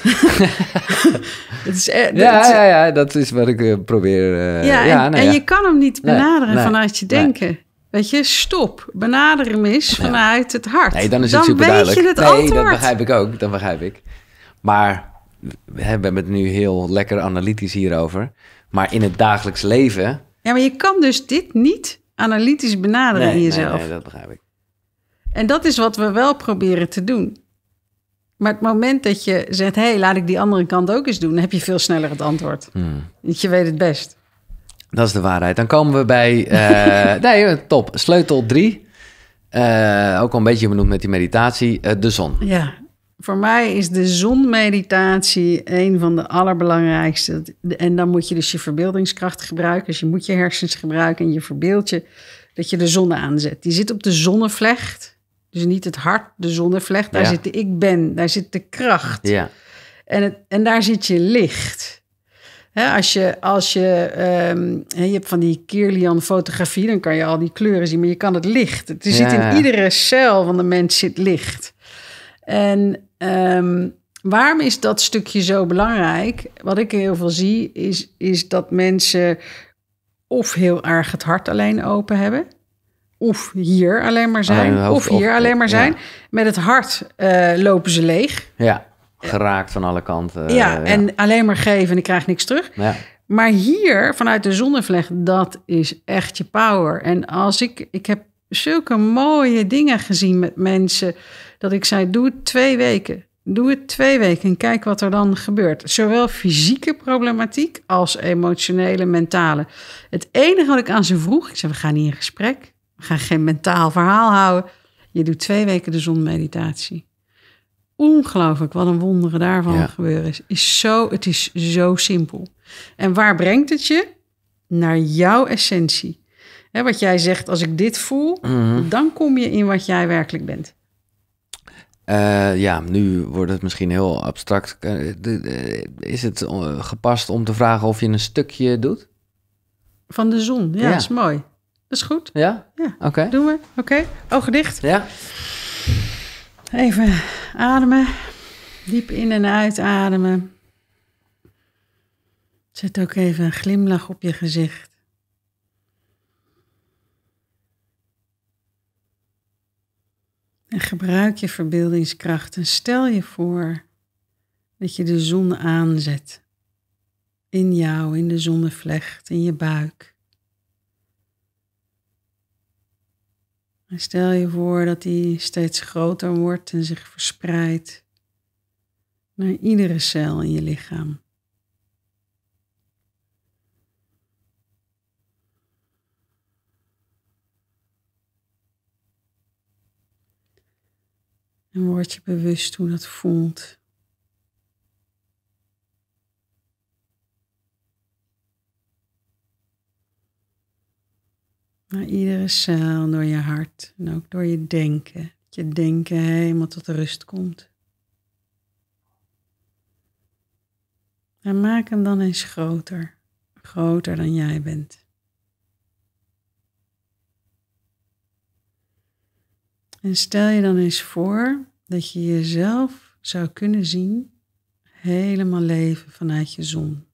is, eh, ja, ja, ja, dat is wat ik eh, probeer. Uh, ja, ja, en, nou je kan hem niet benaderen vanuit je denken. Weet je, stop. Benader is vanuit het hart. Nee, dan is het dan Je het nee, dat begrijp ik ook. Dat begrijp ik. Maar we hebben het nu heel lekker analytisch hierover. Maar in het dagelijks leven. Ja, maar je kan dus dit niet analytisch benaderen in jezelf. Nee, dat begrijp ik. En dat is wat we wel proberen te doen. Maar het moment dat je zegt, hé, hey, laat ik die andere kant ook eens doen, heb je veel sneller het antwoord. Hmm. Want je weet het best. Dat is de waarheid. Dan komen we bij. Eh, nee, eh, top. Sleutel 3. Eh, ook al een beetje benoemd met die meditatie. de zon. Ja. Voor mij is de zonmeditatie een van de allerbelangrijkste. En dan moet je dus je verbeeldingskracht gebruiken. Dus je moet je hersens gebruiken en je verbeeld je dat je de zon aanzet. Die zit op de zonnevlecht. Dus niet het hart, de zonnevlecht. Daar zit de ik ben, daar zit de kracht. Ja. En, het, en daar zit je licht. als je, als je, ehm, je hebt van die Kirlian fotografie, dan kan je al die kleuren zien, maar je kan het licht. Er zit in iedere cel van de mens zit licht. En ehm, waarom is dat stukje zo belangrijk? Wat ik heel veel zie, is, is dat mensen of heel erg het hart alleen open hebben of hier alleen maar zijn, of hier alleen maar zijn. Met het hart eh, lopen ze leeg. Ja, geraakt van alle kanten. Ja, eh, ja, en alleen maar geven en ik krijg niks terug. Ja. Maar hier, vanuit de zonnevlecht, dat is echt je power. En als ik, ik heb zulke mooie dingen gezien met mensen, dat ik zei, doe het twee weken. Doe het twee weken en kijk wat er dan gebeurt. Zowel fysieke problematiek als emotionele, mentale. Het enige wat ik aan ze vroeg, ik zei, we gaan niet in gesprek ga geen mentaal verhaal houden. Je doet twee weken de zonmeditatie. Ongelooflijk wat een wonderen daarvan gebeuren is. is zo, het is zo simpel. En waar brengt het je? Naar jouw essentie. Hè, wat jij zegt, als ik dit voel, mhm. dan kom je in wat jij werkelijk bent. Eh, ja, nu wordt het misschien heel abstract. Eh, is het eh, gepast om te vragen of je een stukje doet? Van de zon, ja, ja. dat is mooi. Dat is goed. Ja? Ja. Oké. Doen we. Oké. Ogen dicht. Ja. Even ademen. Diep in en uit ademen. Zet ook even een glimlach op je gezicht. En gebruik je verbeeldingskracht en stel je voor dat je de zon aanzet. In jou, in de zonnevlecht, in je buik. stel je voor dat die steeds groter wordt en zich verspreidt naar iedere cel in je lichaam. En word je bewust hoe dat voelt. Naar iedere cel, door je hart en ook door je denken. Dat je denken helemaal tot rust komt. En maak hem dan eens groter, groter dan jij bent. En stel je dan eens voor dat je jezelf zou kunnen zien helemaal leven vanuit je zon.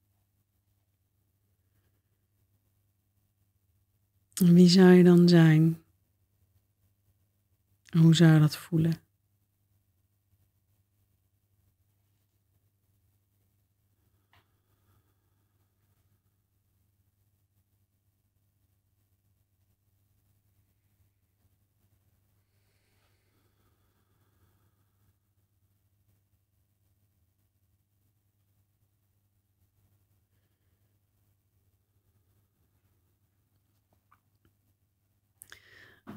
Wie zou je dan zijn? Hoe zou je dat voelen?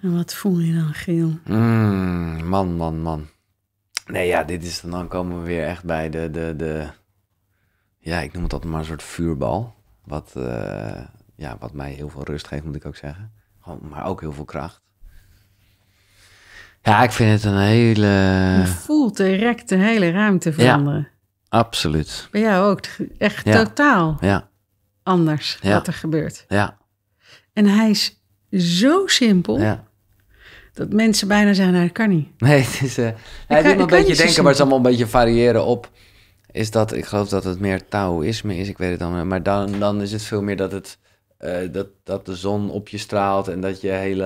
En wat voel je dan, Geel? Mm, man, man, man. Nee, ja, dit is dan, dan komen we weer echt bij de, de, de... Ja, ik noem het altijd maar een soort vuurbal. Wat, eh, ja, wat mij heel veel rust geeft, moet ik ook zeggen. Maar ook heel veel kracht. Ja, ik vind het een hele... Je voelt direct de hele ruimte veranderen. absoluut. Bij jou ook. Echt totaal ja. anders wat er gebeurt. Ja. En hij is zo simpel. Ja dat mensen bijna zijn. nou, dat kan niet. Nee, het is, uh, ik hij kan, een beetje denken, maar het is allemaal een beetje variëren op. Is dat, ik geloof dat het meer Taoïsme is, ik weet het dan. Maar dan, dan is het veel meer dat, het, uh, dat, dat de zon op je straalt en dat je hele...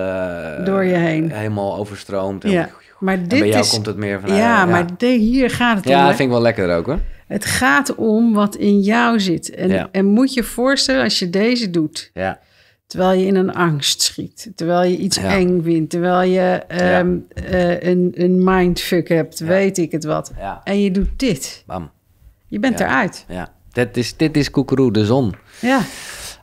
Eh, Door je heen. Helemaal overstroomt. En ja, maar dit bij jou is, komt het meer van... Eh, ja, maar hier gaat het ja, om. Ja, dat vind ik wel lekker ook hoor. Het gaat om wat in jou zit. En, en moet je voorstellen als je deze doet... Ja Terwijl je in een angst schiet. Terwijl je iets eng vindt. Terwijl je ehm, eh, een, een mindfuck hebt. Weet ik het wat. En je doet dit. Bam. Je bent eruit. Ja. Dat is, dit is koekeroe, de zon. Ja.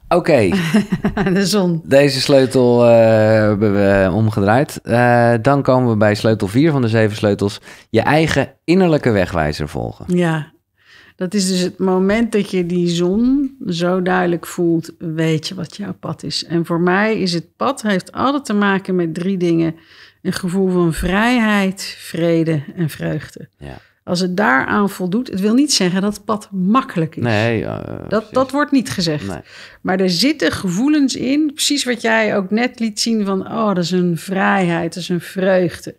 Oké. de zon. Deze sleutel eh, hebben we omgedraaid. Eh, dan komen we bij sleutel 4 van de zeven sleutels. Je eigen innerlijke wegwijzer volgen. Ja, dat is dus het moment dat je die zon zo duidelijk voelt, weet je wat jouw pad is. En voor mij is het pad heeft altijd te maken met drie dingen: een gevoel van vrijheid, vrede en vreugde. Ja. Als het daaraan voldoet, het wil niet zeggen dat het pad makkelijk is. Nee, eh, dat, dat wordt niet gezegd. Maar er zitten gevoelens in, precies wat jij ook net liet zien van, oh, dat is een vrijheid, dat is een vreugde.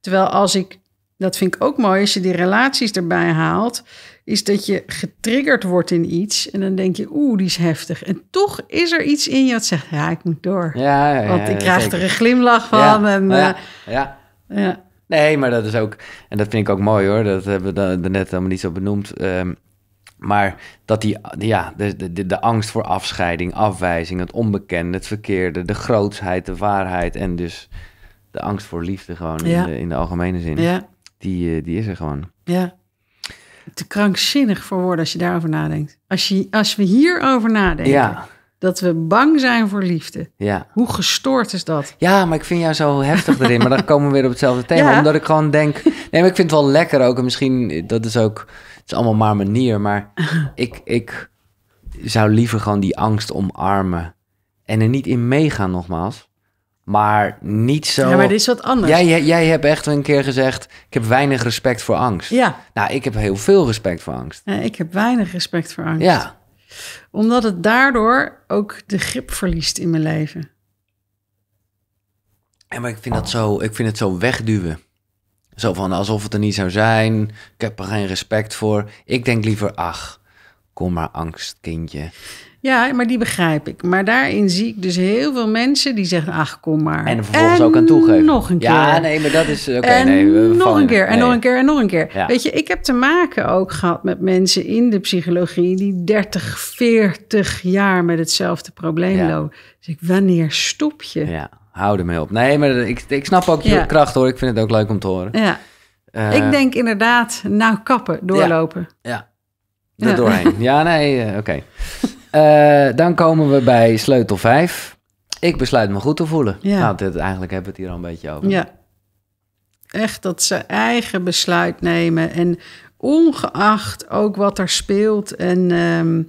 Terwijl als ik, dat vind ik ook mooi, als je die relaties erbij haalt, is dat je getriggerd wordt in iets en dan denk je, oeh, die is heftig. En toch is er iets in je dat zegt, ja, ik moet door. Ja, ja, Want ik krijg er een glimlach van. En, nou eh, ja, ja. Nee, maar dat is ook, en dat vind ik ook mooi hoor, dat hebben we net allemaal niet zo benoemd. Ehm, maar dat die, ja, de, de, de angst voor afscheiding, afwijzing, het onbekende, het verkeerde, de grootsheid, de waarheid en dus de angst voor liefde gewoon in, de, in, de, algemene zin. Ja. Die, eh, die is er gewoon. Ja te krankzinnig voor worden als je daarover nadenkt. Als, je, als we hierover nadenken. Dat we bang zijn voor liefde. Ja. Hoe gestoord is dat? Ja, maar ik vind jou zo heftig erin. maar dan komen we weer op hetzelfde thema. Omdat ik gewoon denk. Nee, maar ik vind het wel lekker ook. En misschien, dat is ook. Het is allemaal maar manier. Maar ik, ik zou liever gewoon die angst omarmen. En er niet in meegaan, nogmaals. Maar niet zo. Ja, maar dit is wat anders. Jij, jij, hebt echt een keer gezegd: ik heb weinig respect voor angst. Ja. Nou, ik heb heel veel respect voor angst. ik heb weinig respect voor angst. Ja. Omdat het daardoor ook de grip verliest in mijn leven. En maar ik vind, dat zo, ik vind het zo wegduwen. Zo van alsof het er niet zou zijn. Ik heb er geen respect voor. Ik denk liever: ach, kom maar, angst, kindje. Ja, maar die begrijp ik. Maar daarin zie ik dus heel veel mensen die zeggen: ach, kom maar. En vervolgens ook aan toegeven. Nog een keer. Ja, nee, maar dat is oké. nee, nog een keer, en nog een keer, en nog een keer. Weet je, ik heb te maken ook gehad met mensen in de psychologie die 30, 40 jaar met hetzelfde probleem lopen. Dus ik, wanneer stop je? Ja, hou ermee op. Nee, maar ik, ik snap ook je kracht hoor. Ik vind het ook leuk om te horen. Ja. Eh, ik denk inderdaad, nou kappen, doorlopen. Ja. ja. Er doorheen. Ja, nee, eh, oké. Eh, dan komen we bij sleutel 5. Ik besluit me goed te voelen. Ja. Nou, dit, eigenlijk hebben we het hier al een beetje over. Ja. Echt dat ze eigen besluit nemen. En ongeacht ook wat er speelt. En ehm,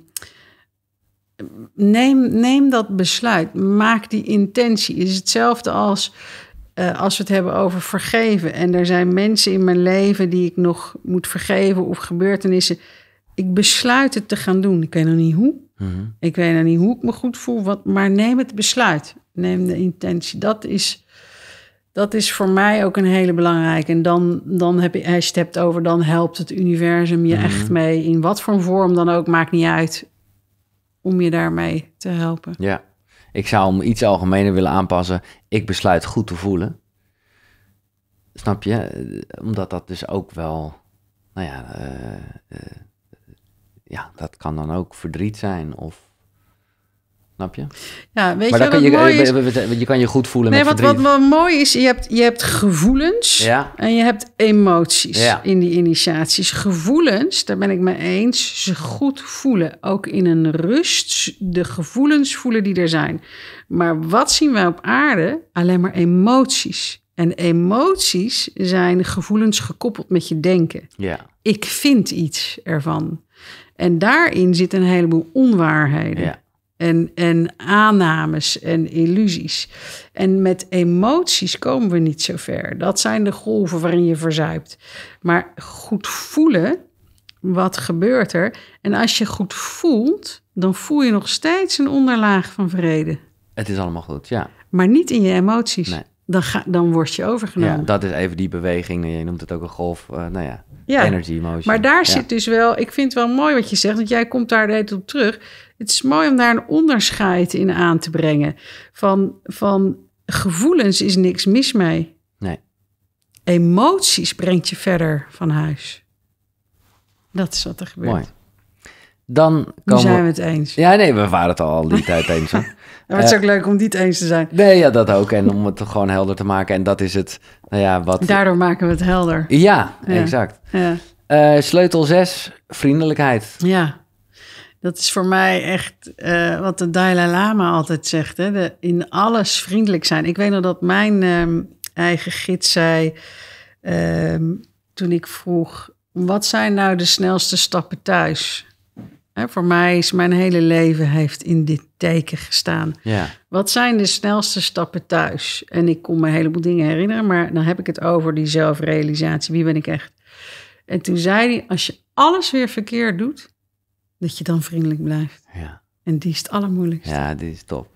neem, neem dat besluit. Maak die intentie. Is hetzelfde als eh, als we het hebben over vergeven. En er zijn mensen in mijn leven die ik nog moet vergeven of gebeurtenissen ik besluit het te gaan doen. Ik weet nog niet hoe. Mhm. Ik weet nog niet hoe ik me goed voel, wat, maar neem het besluit. Neem de intentie. Dat is, dat is voor mij ook een hele belangrijke. En dan, dan heb je, als je het hebt over, dan helpt het universum je mhm. echt mee. In wat voor vorm dan ook, maakt niet uit. Om je daarmee te helpen. Ja, ik zou hem iets algemener willen aanpassen. Ik besluit goed te voelen. Snap je? Omdat dat dus ook wel, nou ja, eh, eh, ja, dat kan dan ook verdriet zijn of... Snap je? Ja, weet maar je wat je, mooi Je, kan je goed voelen met wat, verdriet. Wat, wat mooi is, je hebt, je hebt gevoelens ja. en je hebt emoties in die initiaties. Gevoelens, daar ben ik mee eens, ze goed voelen. Ook in een rust, de gevoelens voelen die er zijn. Maar wat zien wij op aarde? Alleen maar emoties. En emoties zijn gevoelens gekoppeld met je denken. Ja. Ik vind iets ervan. En daarin zit een heleboel onwaarheden. En, en aannames en illusies. En met emoties komen we niet zo ver. Dat zijn de golven waarin je verzuipt. Maar goed voelen, wat gebeurt er? En als je goed voelt, dan voel je nog steeds een onderlaag van vrede. Het is allemaal goed, ja. Maar niet in je emoties. Nee dan, ga, dan word je overgenomen. Ja, dat is even die beweging. Je noemt het ook een golf. Uh, nou ja, ja, energy motion. Maar daar zit dus wel... Ik vind het wel mooi wat je zegt, want jij komt daar de op terug. Het is mooi om daar een onderscheid in aan te brengen. Van, van gevoelens is niks mis mee. Nee. Emoties brengt je verder van huis. Dat is wat er gebeurt. Mooi dan kan nu zijn we het eens. Ja, nee, we waren het al die tijd eens. Hè? Ja, het is eh, ook leuk om niet eens te zijn. Nee, ja, dat ook. En om het gewoon helder te maken. En dat is het, nou ja, wat... Daardoor maken we het helder. Ja, exact. Ja. Eh, sleutel 6, vriendelijkheid. Ja, dat is voor mij echt eh, wat de Dalai Lama altijd zegt. Hè? in alles vriendelijk zijn. Ik weet nog dat mijn ehm, eigen gids zei... Ehm, toen ik vroeg, wat zijn nou de snelste stappen thuis voor mij is mijn hele leven heeft in dit teken gestaan. Ja. Wat zijn de snelste stappen thuis? En ik kon me een heleboel dingen herinneren, maar dan heb ik het over die zelfrealisatie. Wie ben ik echt? En toen zei hij, als je alles weer verkeerd doet, dat je dan vriendelijk blijft. Ja. En die is het allermoeilijkste. Ja, die is top.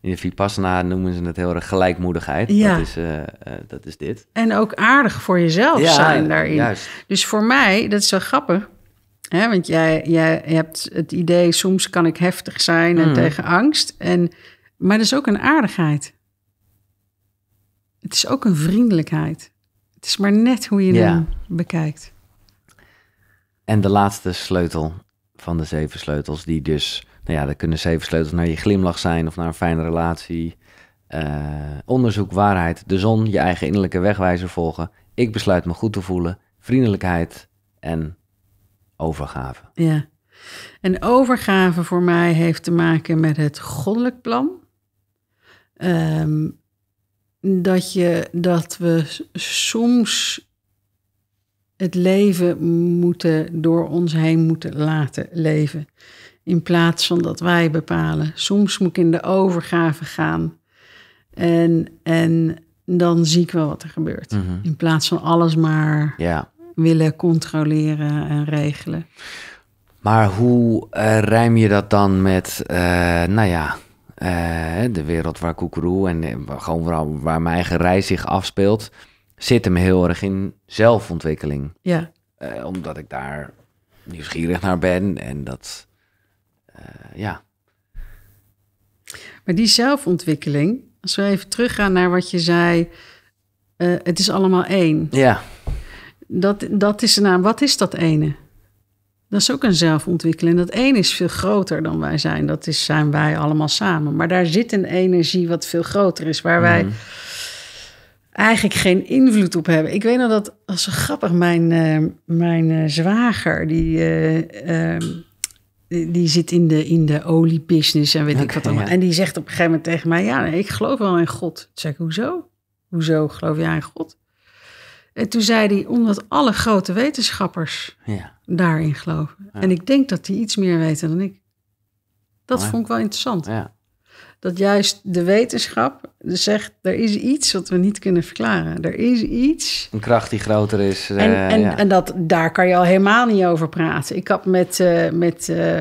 In de Vipassana noemen ze het heel erg gelijkmoedigheid. Ja. Dat, is, eh, eh, dat is dit. En ook aardig voor jezelf zijn daarin. Juist. Dus voor mij, dat is wel grappig want jij, jij hebt het idee, soms kan ik heftig zijn en hmm. tegen angst. En, maar dat is ook een aardigheid. Het is ook een vriendelijkheid. Het is maar net hoe je ja. hem bekijkt. En de laatste sleutel van de zeven sleutels, die dus, nou ja, dat kunnen zeven sleutels naar je glimlach zijn of naar een fijne relatie. Eh, onderzoek, waarheid, de zon, je eigen innerlijke wegwijzer volgen. Ik besluit me goed te voelen, vriendelijkheid en overgave. Ja. En overgave voor mij heeft te maken met het goddelijk plan. Ehm, dat, je, dat we soms het leven moeten door ons heen moeten laten leven. In plaats van dat wij bepalen. Soms moet ik in de overgave gaan. En, en dan zie ik wel wat er gebeurt. Mhm. In plaats van alles maar ja willen controleren en regelen. Maar hoe uh, rijm je dat dan met, eh, nou ja, eh, de wereld waar koekeroe en gewoon waar, waar, mijn eigen reis zich afspeelt, zit hem heel erg in zelfontwikkeling. Ja. omdat ik daar nieuwsgierig naar ben en dat, ja. Maar die zelfontwikkeling, als we even teruggaan naar wat je zei, het is allemaal één. Ja dat, dat is naam. wat is dat ene? Dat is ook een zelfontwikkeling. Dat ene is veel groter dan wij zijn. Dat is, zijn wij allemaal samen. Maar daar zit een energie wat veel groter is, waar wij mm. eigenlijk geen invloed op hebben. Ik weet nog dat, als zo grappig, mijn, eh, mijn eh, zwager, die, eh, ehm, die, die, zit in de, in de oliebusiness en weet ik wat allemaal. En die zegt op een gegeven moment tegen mij, ja, nee, ik geloof wel in God. Zeg ik, hoezo? Hoezo geloof jij in God? En toen zei hij, omdat alle grote wetenschappers ja. daarin geloven. En ik denk dat die iets meer weten dan ik. Dat vond ik wel interessant. Ja. Dat juist de wetenschap zegt, er is iets wat we niet kunnen verklaren. Er is iets. Een kracht die groter is. Eh, en, en, en dat, daar kan je al helemaal niet over praten. Ik had met, uh, met uh,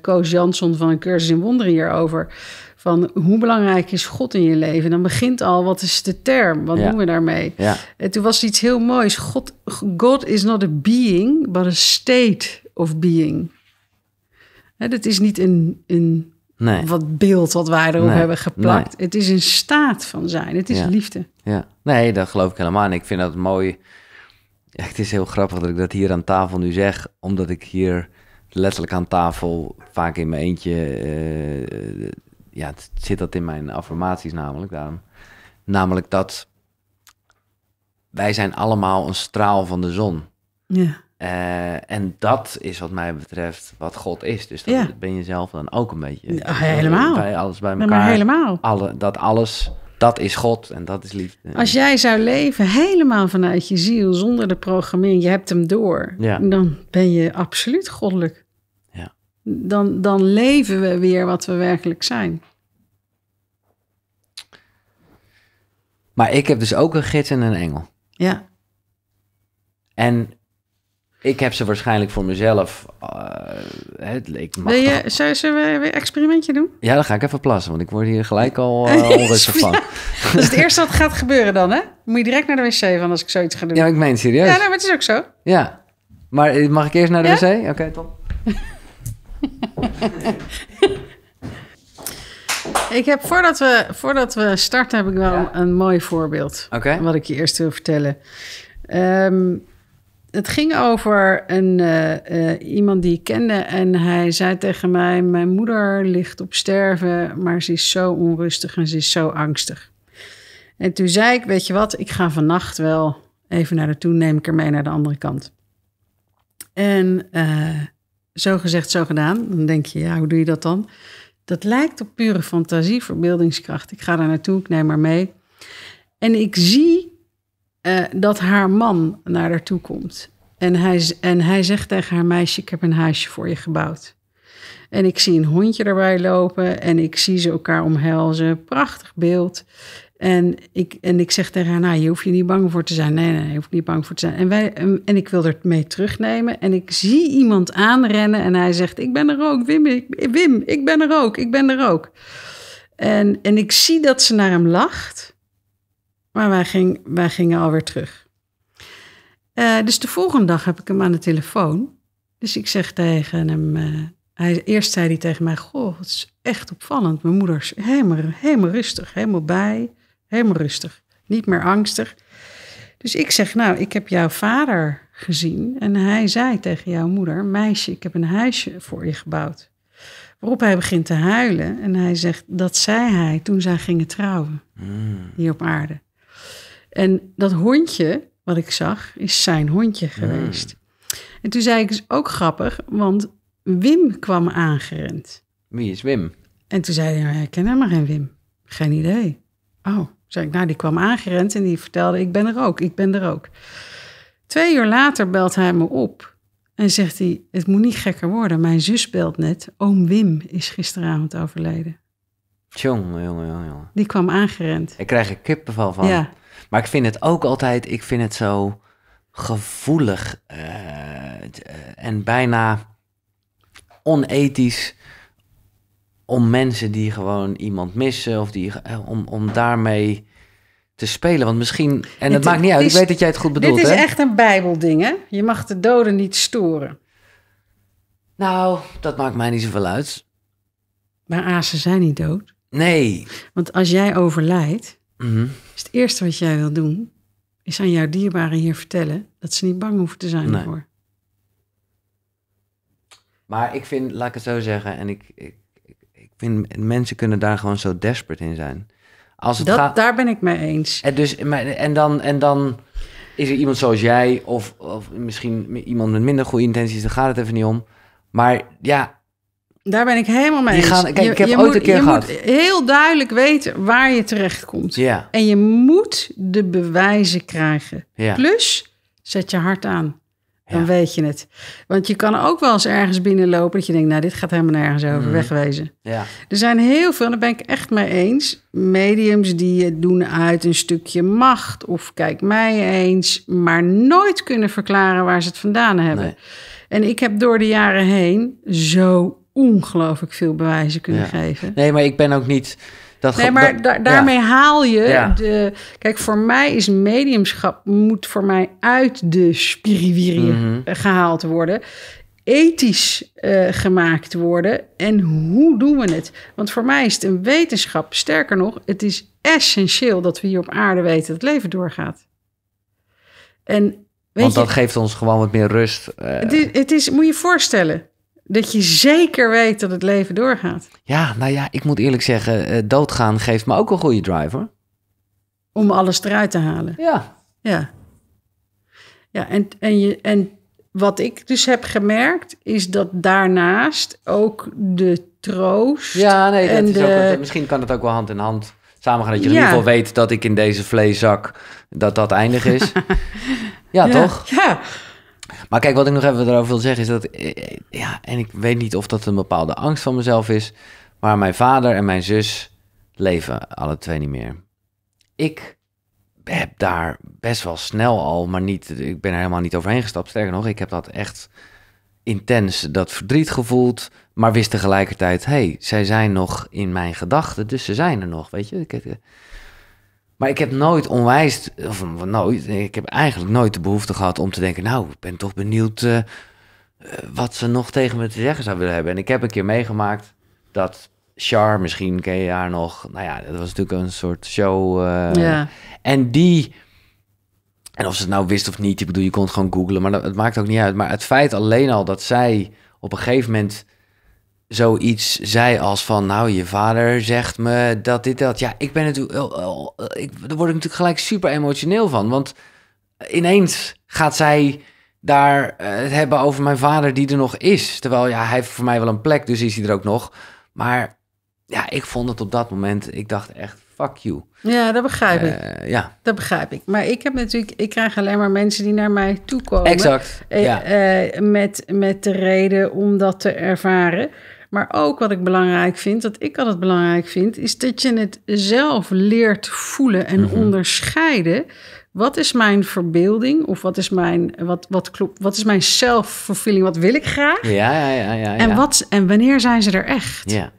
Koos Jansson van een cursus in wonderen hierover van hoe belangrijk is God in je leven? Dan begint al, wat is de term? Wat ja. doen we daarmee? En toen was iets heel moois. God, God is not a being, but a state of being. Hè, dat is niet een, een nee. wat beeld wat wij erop hebben geplakt. Het is een staat van zijn. Het is liefde. Ja. Nee, dat geloof ik helemaal. En ik vind dat mooi. het is heel grappig dat ik dat hier aan tafel nu zeg, omdat ik hier letterlijk aan tafel vaak in mijn eentje eh, ja, het zit dat in mijn affirmaties namelijk daarom. Namelijk dat wij zijn allemaal een straal van de zon. Ja. Eh, en dat is wat mij betreft wat God is. Dus dan ben je zelf dan ook een beetje. helemaal. Bij alles bij elkaar. Maar helemaal. Alle, dat alles, dat is God en dat is liefde. Als jij zou leven helemaal vanuit je ziel, zonder de programmering, je hebt hem door. Dan ben je absoluut goddelijk dan, dan leven we weer wat we werkelijk zijn. Maar ik heb dus ook een gids en een engel. Ja. En ik heb ze waarschijnlijk voor mezelf. Uh, het, leek. Wil je, ze Zullen we weer een experimentje doen? Ja, dan ga ik even plassen, want ik word hier gelijk al uh, van. Dat is het eerste wat gaat gebeuren dan, hè? Moet je direct naar de wc van als ik zoiets ga doen. Ja, ik meen serieus. Ja, nou, maar het is ook zo. Ja. Maar eh, mag ik eerst naar de wc? Oké, top. ik heb voordat we, voordat we starten, heb ik wel een, mooi voorbeeld. Okay. Wat ik je eerst wil vertellen. Ehm, het ging over een, eh, eh, iemand die ik kende en hij zei tegen mij: Mijn moeder ligt op sterven, maar ze is zo onrustig en ze is zo angstig. En toen zei ik: Weet je wat, ik ga vannacht wel even naar de toe, neem ik haar mee naar de andere kant. En eh, zo gezegd, zo gedaan. Dan denk je, ja, hoe doe je dat dan? Dat lijkt op pure fantasie, verbeeldingskracht. Ik ga daar naartoe, ik neem haar mee. En ik zie eh, dat haar man naar haar toe komt. En hij, en hij zegt tegen haar meisje, ik heb een huisje voor je gebouwd. En ik zie een hondje erbij lopen en ik zie ze elkaar omhelzen. Prachtig beeld. En ik, en ik zeg tegen haar, nou, je hoeft je niet bang voor te zijn. Nee, nee, je hoeft niet bang voor te zijn. En, wij, en ik wil er mee terugnemen. En ik zie iemand aanrennen en hij zegt, ik ben er ook, Wim, ik, Wim, ik ben er ook, ik ben er ook. En, en ik zie dat ze naar hem lacht. Maar wij, ging, wij gingen alweer terug. Eh, dus de volgende dag heb ik hem aan de telefoon. Dus ik zeg tegen hem, eh, hij, eerst zei hij tegen mij, goh, het is echt opvallend. Mijn moeder is helemaal, helemaal rustig, helemaal bij. Helemaal rustig. Niet meer angstig. Dus ik zeg, nou, ik heb jouw vader gezien. En hij zei tegen jouw moeder, meisje, ik heb een huisje voor je gebouwd. Waarop hij begint te huilen. En hij zegt, dat zei hij toen zij gingen trouwen. Hmm. Hier op aarde. En dat hondje wat ik zag, is zijn hondje hmm. geweest. En toen zei ik, is ook grappig, want Wim kwam aangerend. Wie is Wim? En toen zei hij, nou, ik ken helemaal geen Wim. Geen idee. Oh, zei ik, nou, die kwam aangerend en die vertelde, ik ben er ook, ik ben er ook. Twee uur later belt hij me op en zegt hij, het moet niet gekker worden. Mijn zus belt net, oom Wim is gisteravond overleden. Tjonge, jonge, jonge, Die kwam aangerend. Ik krijg er kippenval van. Ja. Maar ik vind het ook altijd, ik vind het zo gevoelig eh, eh, en bijna onethisch om mensen die gewoon iemand missen of die, eh, om, om daarmee te spelen. Want misschien, en het, maakt niet uit, ik weet dat jij het goed bedoelt. Dit is echt een bijbelding, hè? Je mag de doden niet storen. Nou, dat maakt mij niet zoveel uit. Maar A, ze zijn niet dood. Nee. Want als jij overlijdt, mhm. is het eerste wat jij wil doen, is aan jouw dierbaren hier vertellen dat ze niet bang hoeven te zijn nee. Maar ik vind, laat ik het zo zeggen, en ik, ik vind, mensen kunnen daar gewoon zo desperate in zijn. Als het dat, Daar ben ik mee eens. En, eh, dus, en, dan, en dan is er iemand zoals jij, of, of misschien iemand met minder goede intenties, daar gaat het even niet om. Maar ja, daar ben ik helemaal mee eens. Gaan, kijk, je, ik heb je moet, een keer gehad. heel duidelijk weten waar je terecht komt. Ja. En je moet de bewijzen krijgen. Ja. Plus, zet je hart aan. Dan weet je het. Want je kan ook wel eens ergens binnenlopen dat je denkt, nou, dit gaat helemaal nergens over, mm. wegwezen. Ja. Er zijn heel veel, en daar ben ik echt mee eens, mediums die het doen uit een stukje macht of kijk mij eens, maar nooit kunnen verklaren waar ze het vandaan hebben. En ik heb door de jaren heen zo ongelooflijk veel bewijzen kunnen geven. Nee, maar ik ben ook niet nee, maar daarmee haal je de... Kijk, voor mij is mediumschap... moet voor mij uit de spiriwiri mhm. gehaald worden ethisch eh, gemaakt worden. En hoe doen we het? Want voor mij is het een wetenschap. Sterker nog, het is essentieel dat we hier op aarde weten dat leven doorgaat. En, weet Want dat geeft ons gewoon wat meer rust. Uh... Het, het, is, moet je voorstellen, dat je zeker weet dat het leven doorgaat. Ja, nou ja, ik moet eerlijk zeggen, eh, doodgaan geeft me ook een goede driver. Om alles eruit te halen. Ja. Ja. Ja, en, en, je, en wat ik dus heb gemerkt, is dat daarnaast ook de troost. Ja, nee, dat en is ook, misschien kan het ook wel hand in hand samen gaan. Dat je in ieder geval weet dat ik in deze vleeszak dat dat eindig is. ja, ja, toch? Ja. Maar kijk, wat ik nog even erover wil zeggen is dat... Eh, eh, ja, en ik weet niet of dat een bepaalde angst van mezelf is... maar mijn vader en mijn zus leven alle twee niet meer. Ik heb daar best wel snel al, maar niet... Ik ben er helemaal niet overheen gestapt. Sterker nog, ik heb dat echt intens dat verdriet gevoeld... maar wist tegelijkertijd, hey, zij zijn nog in mijn gedachten... dus ze zijn er nog, weet je. Eh, maar ik heb nooit onwijs, of nooit, ik heb eigenlijk nooit de behoefte gehad om te denken, nou, ik ben toch benieuwd eh, eh, wat ze nog tegen me te zeggen zou willen hebben. En ik heb een keer meegemaakt dat Char, misschien ken je haar nog, nou ja, dat was natuurlijk een soort show. Eh, ja. En die, en of ze het nou wist of niet, ik bedoel, je kon het gewoon googlen, maar dat, het maakt ook niet uit. Maar het feit alleen al dat zij op een gegeven moment zoiets zei als van, nou, je vader zegt me dat dit, dat. Ja, ik ben natuurlijk, oh, ik, daar word ik natuurlijk gelijk super emotioneel van. Want ineens gaat zij daar eh, het hebben over mijn vader die er nog is. Terwijl, ja, hij heeft voor mij wel een plek, dus is hij er ook nog. Maar ja, ik vond het op dat moment, ik dacht echt, fuck you. Ja, dat begrijp ik. Eh, ja. Dat begrijp ik. Maar ik heb natuurlijk, ik krijg alleen maar mensen die naar mij toe komen. Exact. ja. met, met de reden om dat te ervaren. Maar ook wat ik belangrijk vind, wat ik altijd belangrijk vind, is dat je het zelf leert voelen en mhm. onderscheiden. Wat is mijn verbeelding? Of wat is mijn, wat, wat klopt, wat is mijn self-fulfilling? Wat wil ik graag? Ja, ja, ja, ja, En, wat, en wanneer zijn ze er echt? Ja.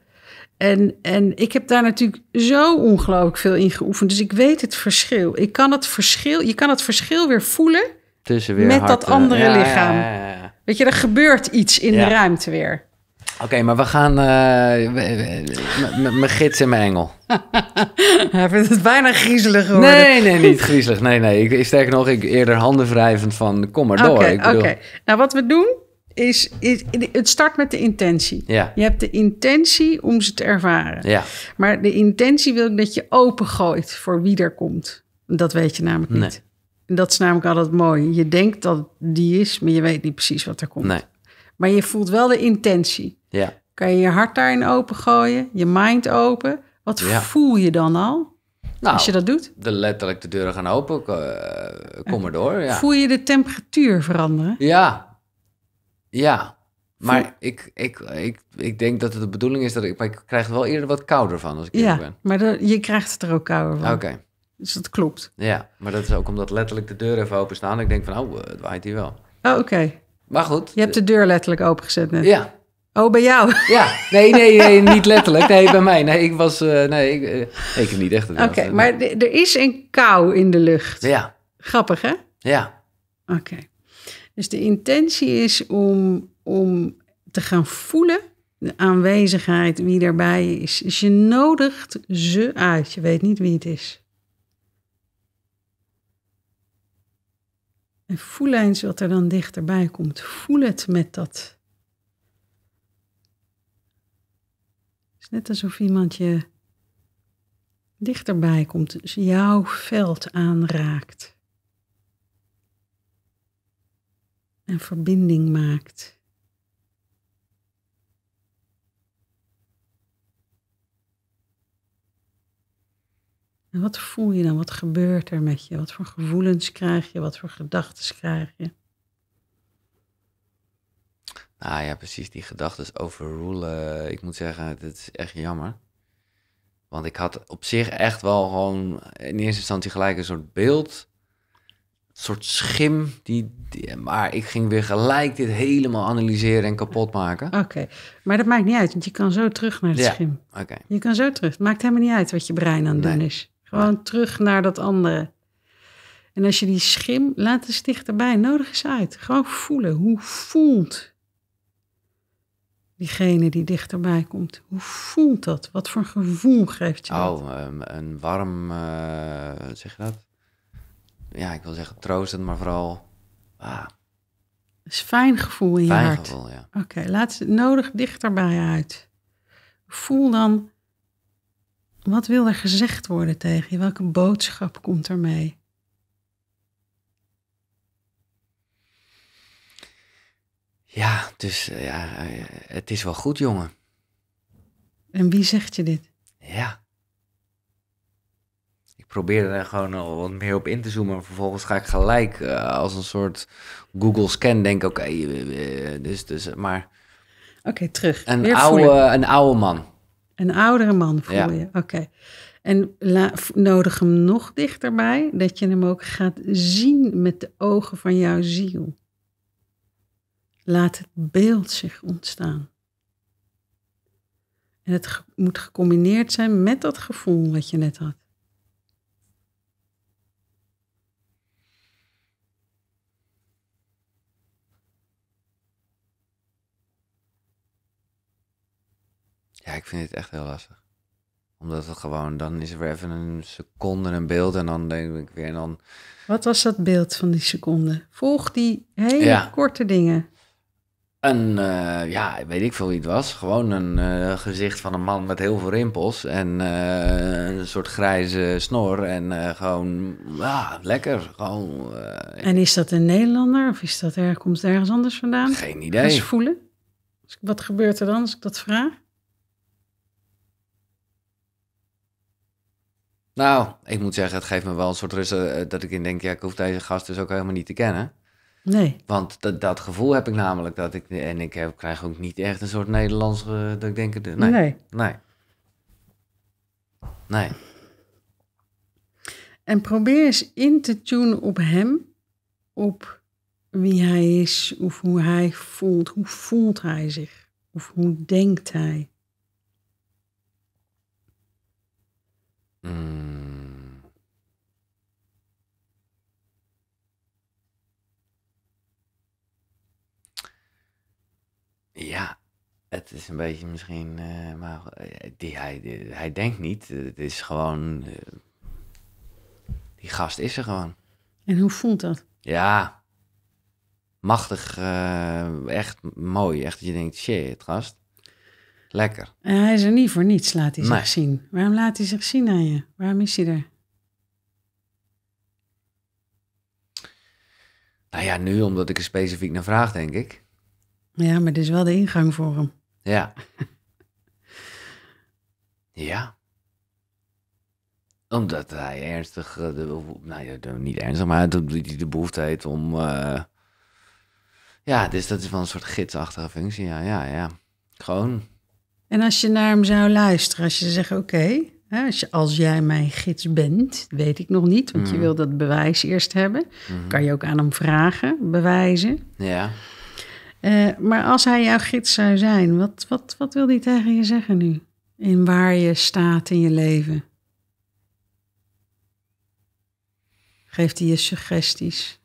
En, en ik heb daar natuurlijk zo ongelooflijk veel in geoefend. Dus ik weet het verschil. Ik kan het verschil je kan het verschil weer voelen Tussen weer met dat andere ja, lichaam. Ja, Weet je, er gebeurt iets in de ruimte weer. Oké, maar we gaan. met eh, mijn gids en mijn engel. Hij vindt het bijna griezelig geworden. Nee, nee, niet griezelig. Nee, nee. Ik, sterker nog, ik eerder handen wrijvend van kom maar door. Oké, okay, nou wat we doen is, is, Het start met de intentie. Ja. Je hebt de intentie om ze te ervaren. Ja. Maar de intentie wil ik dat je opengooit voor wie er komt. Dat weet je namelijk niet. dat is namelijk altijd mooi. Je denkt dat die is, maar je weet niet precies wat er komt. Nee. Maar je voelt wel de intentie. Ja. Kan je je hart daarin opengooien, je mind open? Wat voel je dan al? Nou, als je dat doet? De letterlijk de deuren gaan open. Eh, kom eh, maar door. Ja. Voel je de temperatuur veranderen? Ja. Ja. Maar ik, ik, ik, ik denk dat het de bedoeling is dat ik. Maar ik krijg er wel eerder wat kouder van als ik ja, ben. Maar je krijgt het er ook kouder van. Oké. Dus dat klopt. Ja, maar dat is ook omdat letterlijk de deuren even openstaan. En ik denk van, oh, eh, het waait hier wel. Oh, oké. Maar goed. Je hebt de deur letterlijk opengezet net. Ja, Oh, bij jou? Ja, nee, nee, nee niet letterlijk. Nee, bij mij. Nee, ik was. Eh, nee, ik, eh, ik heb niet echt. Oké, eh, maar er is een kou in de lucht. Ja. Grappig, hè? Ja. Oké. Dus de intentie is om, om te gaan voelen de aanwezigheid, wie erbij is. Dus je nodigt ze uit. Je weet niet wie het is. En voel eens wat er dan dichterbij komt. Voel het met dat net alsof iemand je dichterbij komt, dus jouw veld aanraakt. En verbinding maakt. En wat voel je dan? Wat gebeurt er met je? Wat voor gevoelens krijg je? Wat voor gedachten krijg je? Nou ja, precies. Die gedachten overrulen. Ik moet zeggen, het is echt jammer. Want ik had op zich echt wel gewoon in eerste instantie gelijk een soort beeld. Een soort schim. Die, maar ik ging weer gelijk dit helemaal analyseren en kapot maken. Oké, maar dat maakt niet uit, want je kan zo terug naar het ja. schim. Oké. Je kan zo terug. Het maakt helemaal niet uit wat je brein aan het doen is. Gewoon terug naar dat andere. En als je die schim, laat eens dichterbij, nodig eens uit. Gewoon voelen. Hoe voelt diegene die dichterbij komt. Hoe voelt dat? Wat voor gevoel geeft je dat? Oh, ehm, een warm, eh, zeg je dat? Ja, ik wil zeggen troostend, maar vooral... Ah. Is fijn gevoel in fijn je hart. gevoel, ja. Oké, laat het nodig dichterbij uit. Voel dan, wat wil er gezegd worden tegen je? Welke boodschap komt er mee? Ja, dus eh, ja, eh, het is wel goed, jongen. En wie zegt je dit? Ja. Ik probeer er gewoon al wat meer op in te zoomen. Maar vervolgens ga ik gelijk eh, als een soort Google scan denken, oké, dus, dus, maar... Oké, terug. Een oude, een oude man. Een oudere man voel ja. je, oké. En la, nodig hem nog dichterbij, dat je hem ook gaat zien met de ogen van jouw ziel. Laat het beeld zich ontstaan. En het moet gecombineerd zijn met dat gevoel wat je net had. Ja, ik vind dit echt heel lastig. Omdat het gewoon, dan is er weer even een seconde een beeld en dan denk ik weer en dan... Wat was dat beeld van die seconde? Volg die hele korte dingen een, eh, ja, weet ik veel wie het was. Gewoon een eh, gezicht van een man met heel veel rimpels. En eh, een soort grijze snor. En gewoon, ja, lekker. Gewoon, en is dat een Nederlander of is dat er, komt ergens anders vandaan? Geen idee. Eens voelen. Wat gebeurt er dan als ik dat vraag? Nou, ik moet zeggen, het geeft me wel een soort rust dat ik in denk, ja, ik hoef deze gast dus ook helemaal niet te kennen. Nee. Want dat, dat gevoel heb ik namelijk dat ik. En ik krijg ook niet echt een soort Nederlands. Eh, dat ik denk. Nee. Nee. Nee. nee. En probeer eens in te tunen op hem, op wie hij is, of hoe hij voelt. Hoe voelt hij zich? Of hoe denkt hij? Mm. Ja, het is een beetje misschien. Eh, maar eh, hij, hij denkt niet. Het is gewoon. Eh, die gast is er gewoon. En hoe voelt dat? Ja. Machtig. echt mooi. Echt dat je denkt: shit, gast. Lekker. En hij is er niet voor niets, laat hij zich zien. Waarom laat hij zich zien aan je? Waarom is hij er? Nou ja, nu omdat ik er specifiek naar vraag, denk ik. Ja, maar dit is wel de ingang voor hem. Ja. ja. Omdat hij ernstig, eh, nou ja, niet ernstig, maar hij de behoefte heeft om. Eh, ja, dus dat is wel een soort gidsachtige functie. Ja, ja, ja. Gewoon. En als je naar hem zou luisteren, als je zegt: oké, als, jij mijn gids bent, weet ik nog niet, want je mm. wil dat bewijs eerst hebben. Mm-hmm. Kan je ook aan hem vragen, bewijzen. Ja. Eh, maar als hij jouw gids zou zijn, wat, wat, wat wil hij tegen je zeggen nu? In waar je staat in je leven? Geeft hij je suggesties?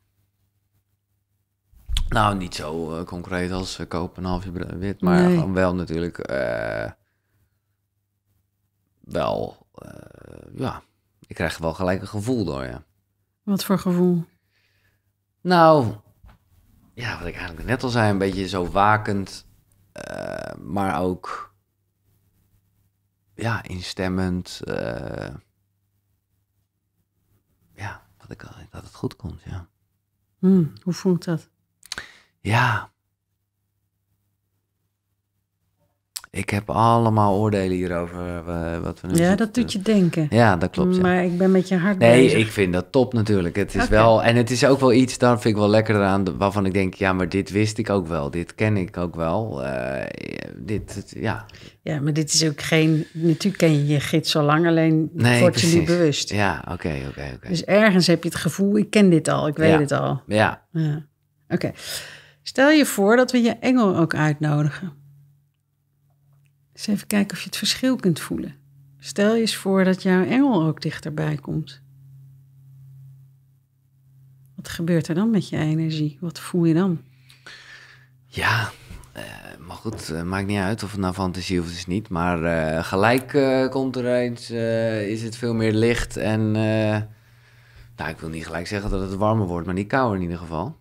Nou, niet zo eh, concreet als uh, eh, koop een halfje wit, maar wel natuurlijk wel, ja, ik krijg wel gelijk een gevoel door, ja. Wat voor gevoel? Nou, ja, wat ik eigenlijk net al zei, een beetje zo wakend, eh, maar ook ja, instemmend. Eh, ja, wat ik dat het goed komt, ja. Hmm, hoe voelt dat? Ja, Ik heb allemaal oordelen hierover eh, wat we nu Ja, dat doet je eh, denken. Ja, dat klopt. Ja. Maar ik ben met je hart nee, ik vind dat top natuurlijk. Het is wel, en het is ook wel iets, daar vind ik wel lekker aan, waarvan ik denk, ja, maar dit wist ik ook wel. Dit ken ik ook wel. Eh, dit, ja. Ja, maar dit is ook geen, natuurlijk ken je je gids al lang, alleen nee, word je niet bewust. Ja, oké, oké, oké. Dus ergens heb je het gevoel, ik ken dit al, ik weet het al. Ja. ja. Oké. Stel je voor dat we je engel ook uitnodigen. Eens even kijken of je het verschil kunt voelen. Stel je eens voor dat jouw engel ook dichterbij komt. Wat gebeurt er dan met je energie? Wat voel je dan? Ja, eh, maar goed, eh, maakt niet uit of het nou fantasie of is niet. Maar eh, gelijk komt er eens, is het veel meer licht en... nou, ik wil niet gelijk zeggen dat het warmer wordt, maar niet kouder in ieder geval.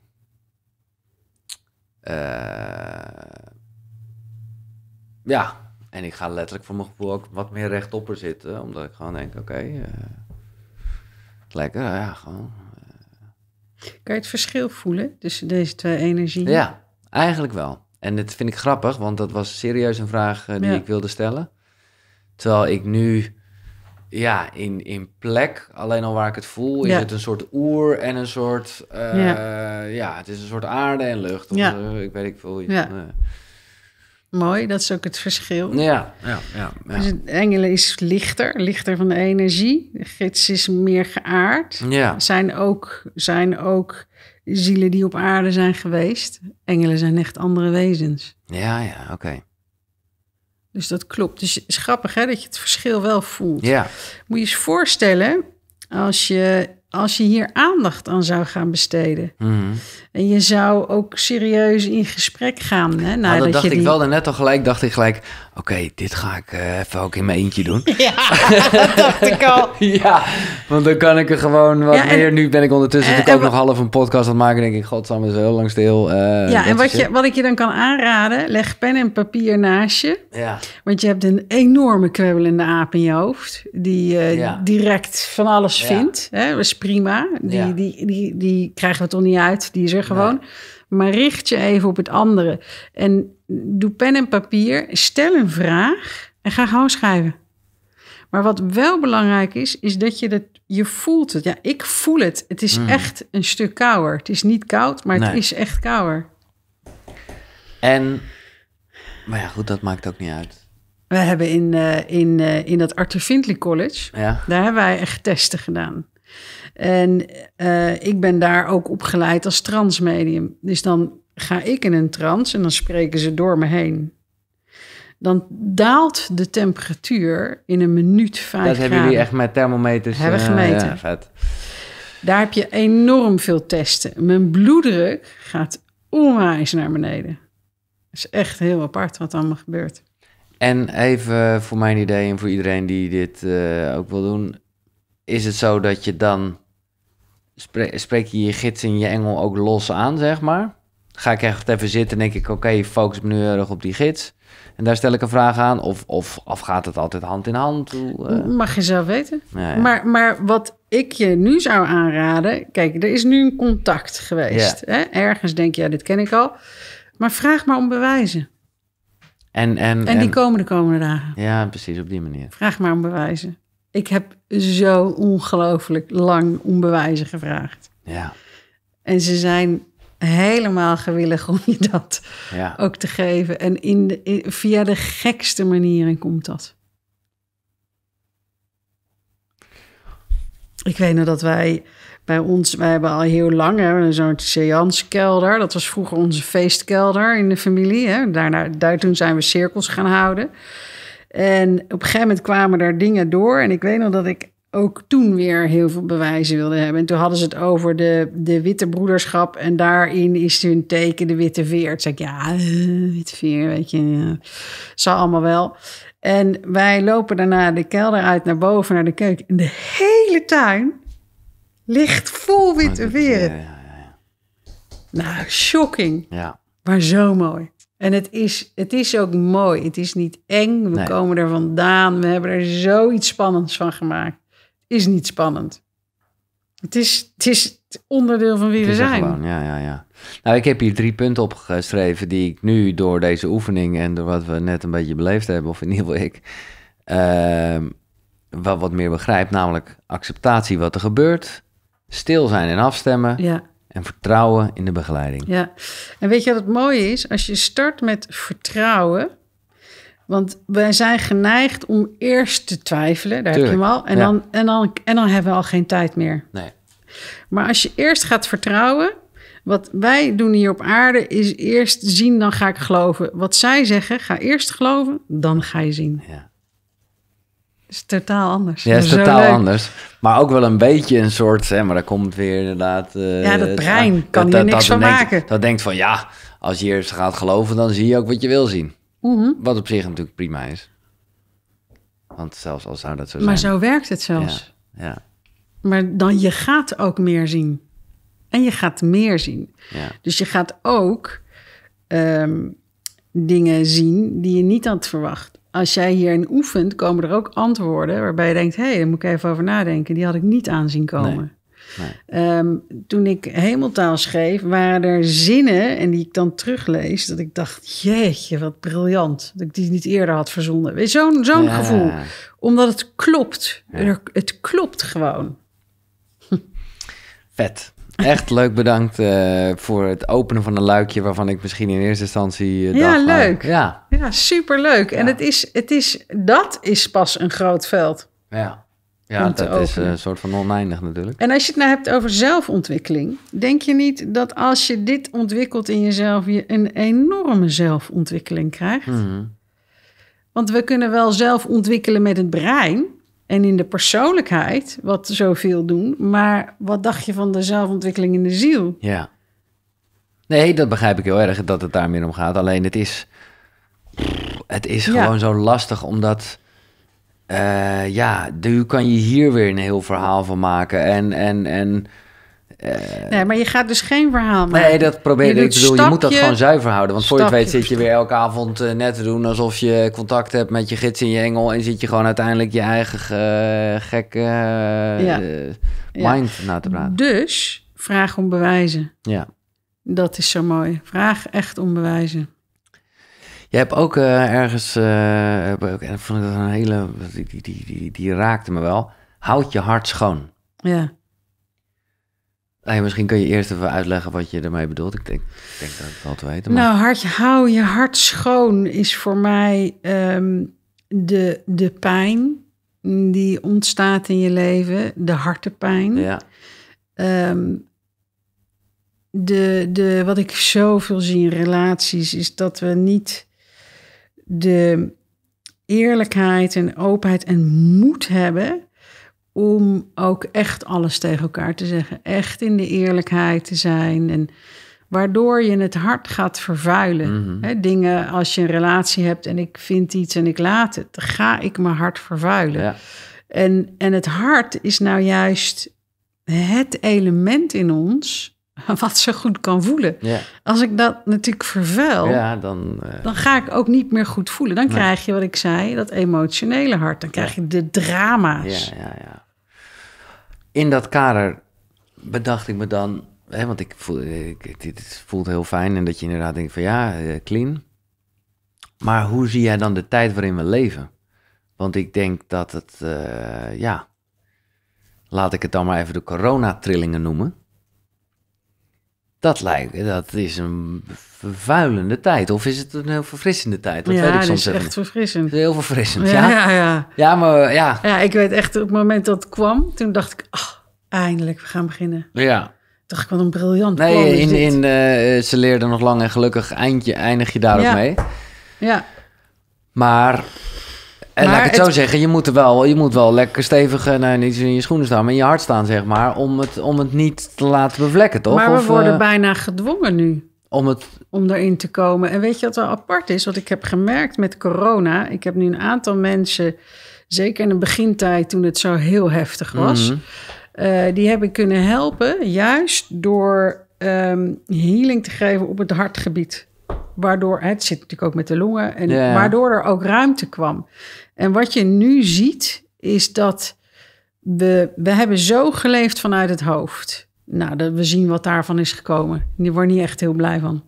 ja, en ik ga letterlijk voor mijn gevoel ook wat meer er zitten. Omdat ik gewoon denk, oké, eh, lekker, ja, gewoon. Eh. Kan je het verschil voelen tussen deze twee energieën? Ja, eigenlijk wel. En dat vind ik grappig, want dat was serieus een vraag eh, die ik wilde stellen. Terwijl ik nu, ja, in, in plek, alleen al waar ik het voel, is het een soort oer en een soort, ja. het is een soort aarde en lucht. Of, ik weet ik veel. je. ja mooi. Dat is ook het verschil. Ja, ja, ja. Dus engelen is lichter, lichter van de energie. De gids is meer geaard. Ja. Zijn ook, zijn ook zielen die op aarde zijn geweest. Engelen zijn echt andere wezens. Ja, ja, oké. Dus dat klopt. Dus grappig hè, dat je het verschil wel voelt. Ja. Moet je eens voorstellen als je als je hier aandacht aan zou gaan besteden. Mhm. En je zou ook serieus in gesprek gaan. Hè, nou, dat dacht ik wel net al gelijk. Dacht ik gelijk, Oké, dit ga ik eh, even ook in mijn eentje doen. Ja, dat dacht ik al. ja, want dan kan ik er gewoon wat meer. Nu ben ik ondertussen eh, natuurlijk ook nog half een podcast aan het maken. denk ik, godsamme, is heel lang stil. Uh, ja, en wat, je, wat ik je dan kan aanraden, leg pen en papier naast je. Ja. Want je hebt een enorme kwebbelende aap in je hoofd. Die uh, direct van alles vindt. Hè? Dat is prima. Die, die, die, die krijgen we toch niet uit. Die is er gewoon. Maar richt je even op het andere. En doe pen en papier, stel een vraag en ga gewoon schrijven. Maar wat wel belangrijk is, is dat je dat je voelt het. Ja, ik voel het. Het is hmm. echt een stuk kouder. Het is niet koud, maar het is echt kouder. En, maar ja, goed, dat maakt ook niet uit. We hebben in, eh, in, eh, in dat Arthur Findlay College, ja. daar hebben wij echt testen gedaan. En eh, ik ben daar ook opgeleid als transmedium. Dus dan ga ik in een trance en dan spreken ze door me heen. Dan daalt de temperatuur in een minuut vijf Dat hebben jullie echt met thermometers hebben eh, gemeten. Ja, vet. Daar heb je enorm veel testen. Mijn bloeddruk gaat onwijs naar beneden. Dat is echt heel apart wat allemaal gebeurt. En even voor mijn idee en voor iedereen die dit eh, ook wil doen. Is het zo dat je dan... Spreek je je gids in je engel ook los aan, zeg maar? ga ik echt even zitten en denk ik, oké, focus me nu erg op die gids. En daar stel ik een vraag aan. Of, of, gaat het altijd hand in hand? Eh? Mag je zelf weten. Maar, maar wat ik je nu zou aanraden... Kijk, er is nu een contact geweest. Hè? Ergens denk je, ja, dit ken ik al. Maar vraag maar om bewijzen. En, en, en die en... komen de komende dagen. Ja, precies, op die manier. Vraag maar om bewijzen. Ik heb zo ongelooflijk lang om bewijzen gevraagd. Ja. En ze zijn helemaal gewillig om je dat ja. ook te geven. En in, via de gekste manieren komt dat. Ik weet nog dat wij bij ons, wij hebben al heel lang zo'n seanskelder. Dat was vroeger onze feestkelder in de familie. Hè. Daarna, daar, toen zijn we cirkels gaan houden. En op een gegeven moment kwamen daar dingen door. En ik weet nog dat ik ook toen weer heel veel bewijzen wilde hebben. En toen hadden ze het over de, de witte broederschap. En daarin is hun teken de witte veer. Toen zei ik, ja, eh, witte veer, weet je. Ja. Zal allemaal wel. En wij lopen daarna de kelder uit naar boven, naar de keuken. En de hele tuin ligt vol witte ah, veren. nou, shocking. Ja. Maar zo mooi. En het is, het is ook mooi. Het is niet eng. We komen er vandaan. We hebben er zoiets spannends van gemaakt is niet spannend. Het is, het is onderdeel van wie we zijn. ja, ja, ja. Nou, ik heb hier drie punten opgeschreven die ik nu door deze oefening en door wat we net een beetje beleefd hebben, of in ieder geval ik, uh, wel wat meer begrijp. Namelijk acceptatie wat er gebeurt, stil zijn en afstemmen. Ja. En vertrouwen in de begeleiding. Ja, en weet je wat het mooie is? Als je start met vertrouwen, want wij zijn geneigd om eerst te twijfelen, daar heb je hem al. En, dan, en, dan, en dan hebben we al geen tijd meer. Nee. Maar als je eerst gaat vertrouwen, wat wij doen hier op aarde is eerst zien, dan ga ik geloven. Wat zij zeggen, ga eerst geloven, dan ga je zien. Ja. Is totaal anders. Ja, is, totaal anders. Maar ook wel een beetje een soort, hè, maar daar komt weer inderdaad. Eh, ja, dat brein kan hier niks van maken. Dat denkt van ja, als je eerst gaat geloven, dan zie je ook wat je wil zien. Mhm. Wat op zich natuurlijk prima is. Want zelfs al zou dat zo zijn. Maar zo werkt het zelfs. Ja, Maar dan je gaat ook meer zien. En je gaat meer zien. Ja. Dus je gaat ook ehm, dingen zien die je niet had verwacht. Als jij hierin oefent, komen er ook antwoorden waarbij je denkt: hé, hey, daar moet ik even over nadenken. Die had ik niet aan zien komen. Ehm, toen ik hemeltaal schreef, waren er zinnen, en die ik dan teruglees, dat ik dacht, jeetje, wat briljant. Dat ik die niet eerder had verzonden. Zo'n zo'n gevoel. Omdat het klopt. Het klopt gewoon. Vet. Echt leuk bedankt eh, voor het openen van een luikje waarvan ik misschien in eerste instantie eh, ja, dacht, Leuk. ja, Ja, superleuk. En het is, het is, dat is pas een groot veld. Ja. Ja, dat is een eh, soort van oneindig natuurlijk. En als je het nou hebt over zelfontwikkeling, denk je niet dat als je dit ontwikkelt in jezelf, je een enorme zelfontwikkeling krijgt? Mhm. Want we kunnen wel zelf ontwikkelen met het brein en in de persoonlijkheid, wat zoveel doen, maar wat dacht je van de zelfontwikkeling in de ziel? Ja. Nee, dat begrijp ik heel erg dat het daar meer om gaat. Alleen het is, het is gewoon zo lastig omdat eh, ja, nu kan je hier weer een heel verhaal van maken. En, en, en eh, nee, maar je gaat dus geen verhaal maken. Nee, dat probeer ik. te doen. je moet dat gewoon zuiver houden. Want voor je het weet zit je weer elke avond eh, net te doen alsof je contact hebt met je gids en je engel. En zit je gewoon uiteindelijk je eigen uh, gekke mind ja. na te praten. Dus vraag om bewijzen. Ja. Dat is zo mooi. Vraag echt om bewijzen. Je hebt ook eh, ergens, en eh, eh, vond ik dat een hele, die, die, die, die, raakte me wel. Houd je hart schoon. Ah, ja. misschien kun je eerst even uitleggen wat je ermee bedoelt. Ik denk, dat ik het altijd weet. Nou, hart, hou je hart schoon is voor mij ehm, de, de pijn die ontstaat in je leven, de hartepijn. Ja. Ehm, de, de, wat ik zoveel zie in relaties is dat we niet de eerlijkheid en openheid en moed hebben om ook echt alles tegen elkaar te zeggen. Echt in de eerlijkheid te zijn. En waardoor je het hart gaat vervuilen. Mhm. dingen als je een relatie hebt en ik vind iets en ik laat het, ga ik mijn hart vervuilen. En, en het hart is nou juist het element in ons wat ze goed kan voelen. Ja. Als ik dat natuurlijk vervuil, ja, dan, eh, dan ga ik ook niet meer goed voelen. Dan krijg je wat ik zei, dat emotionele hart. Dan krijg je de drama's. In dat kader bedacht ik me dan, hè, want ik voel, dit voelt heel fijn en dat je inderdaad denkt van ja, eh, clean. Maar hoe zie jij dan de tijd waarin we leven? Want ik denk dat het, eh, ja, laat ik het dan maar even de coronatrillingen noemen dat lijkt, dat is een vervuilende tijd. Of is het een heel verfrissende tijd? Dat ja, weet ik soms dat is echt verfrissend. Heel verfrissend, ja. Ja, ja. ja maar ja. Ja, ik weet echt, op het moment dat het kwam, toen dacht ik, ach, eindelijk, we gaan beginnen. Ja. Dacht ik, wat een briljant nee, in, in eh, ze leerden nog lang en gelukkig eindje, eindig je daar ook mee. Ja. Maar en laat ik het, zo zeggen, je moet, er wel, je moet wel lekker stevig, nou niet in je schoenen staan, maar in je hart staan, zeg maar, om het, om het niet te laten bevlekken, toch? Maar we of, worden eh, bijna gedwongen nu om, het... om erin te komen. En weet je wat wel apart is? Wat ik heb gemerkt met corona, ik heb nu een aantal mensen, zeker in de begintijd toen het zo heel heftig was, mm die hebben kunnen helpen, juist door ehm, healing te geven op het hartgebied waardoor het zit natuurlijk ook met de longen en waardoor er ook ruimte kwam. En wat je nu ziet, is dat we, we hebben zo geleefd vanuit het hoofd. Nou, dat we zien wat daarvan is gekomen. Die word niet echt heel blij van.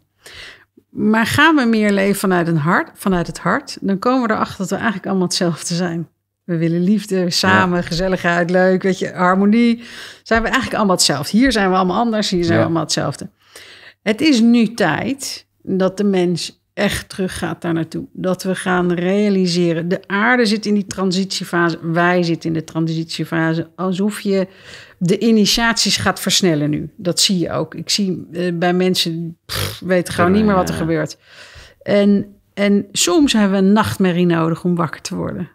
Maar gaan we meer leven vanuit, een hart, vanuit het hart, dan komen we erachter dat we eigenlijk allemaal hetzelfde zijn. We willen liefde, samen, gezelligheid, leuk, weet je, harmonie. Zijn we eigenlijk allemaal hetzelfde. Hier zijn we allemaal anders, hier zijn we allemaal hetzelfde. Het is nu tijd dat de mens echt teruggaat daar naartoe. Dat we gaan realiseren. De aarde zit in die transitiefase. Wij zitten in de transitiefase. Alsof je de initiaties gaat versnellen nu. Dat zie je ook. Ik zie eh, bij mensen, weten gewoon niet meer wat er gebeurt. En, en soms hebben we een nachtmerrie nodig om wakker te worden.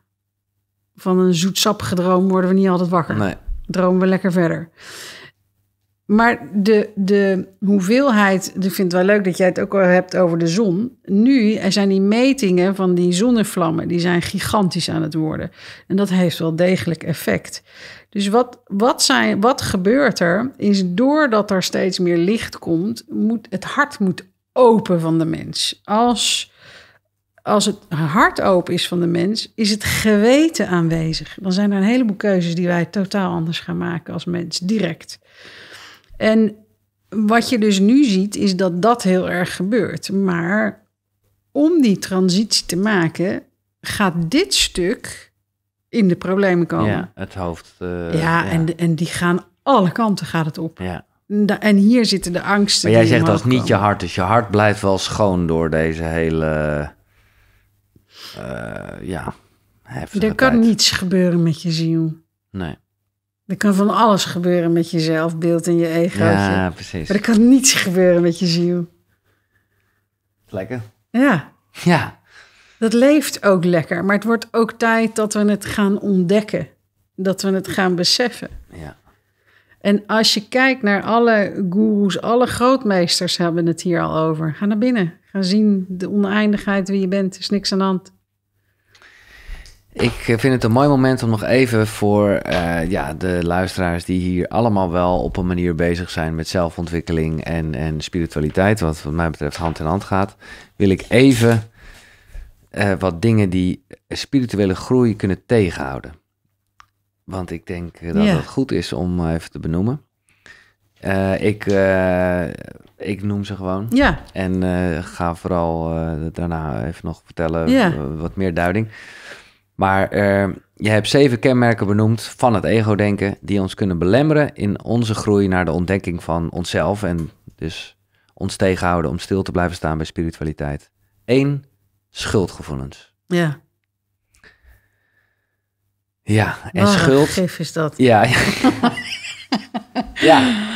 Van een zoetsappige droom worden we niet altijd wakker. Nee. Dromen we lekker verder. Maar de, de hoeveelheid, ik vind het wel leuk dat jij het ook al hebt over de zon. Nu er zijn die metingen van die zonnevlammen, die zijn gigantisch aan het worden. En dat heeft wel degelijk effect. Dus wat, wat, zijn, wat gebeurt er, is doordat er steeds meer licht komt, moet, het hart moet open van de mens. Als, als het hart open is van de mens, is het geweten aanwezig. Dan zijn er een heleboel keuzes die wij totaal anders gaan maken als mens, direct. En wat je dus nu ziet, is dat dat heel erg gebeurt. Maar om die transitie te maken, gaat dit stuk in de problemen komen. Ja, het hoofd. Eh, ja, En, en die gaan alle kanten gaat het op. Ja. En hier zitten de angsten. Maar jij zegt dat is niet je hart, dus je hart blijft wel schoon door deze hele. Uh, ja, Er kan niets gebeuren met je ziel. Nee. Er kan van alles gebeuren met je zelfbeeld en je ego. Ja, precies. Maar er kan niets gebeuren met je ziel. Lekker. Ja. Ja. Dat leeft ook lekker, maar het wordt ook tijd dat we het gaan ontdekken. Dat we het gaan beseffen. Ja. En als je kijkt naar alle goeroes, alle grootmeesters hebben het hier al over. Ga naar binnen. Ga zien de oneindigheid wie je bent. Er is niks aan de hand. Ik eh, vind het een mooi moment om nog even voor eh, ja, de luisteraars die hier allemaal wel op een manier bezig zijn met zelfontwikkeling en, en spiritualiteit, wat wat mij betreft hand in hand gaat, wil ik even eh, wat dingen die spirituele groei kunnen tegenhouden. Want ik denk dat het goed is om even te benoemen. ik, ik noem ze gewoon. Ja. En ga vooral daarna even nog vertellen wat meer duiding. Maar ehm, je hebt zeven kenmerken benoemd van het ego-denken die ons kunnen belemmeren in onze groei naar de ontdekking van onszelf en dus ons tegenhouden om stil te blijven staan bij spiritualiteit. Eén, schuldgevoelens. Ja. Ja, en Wat schuld. is dat. Ja. ja.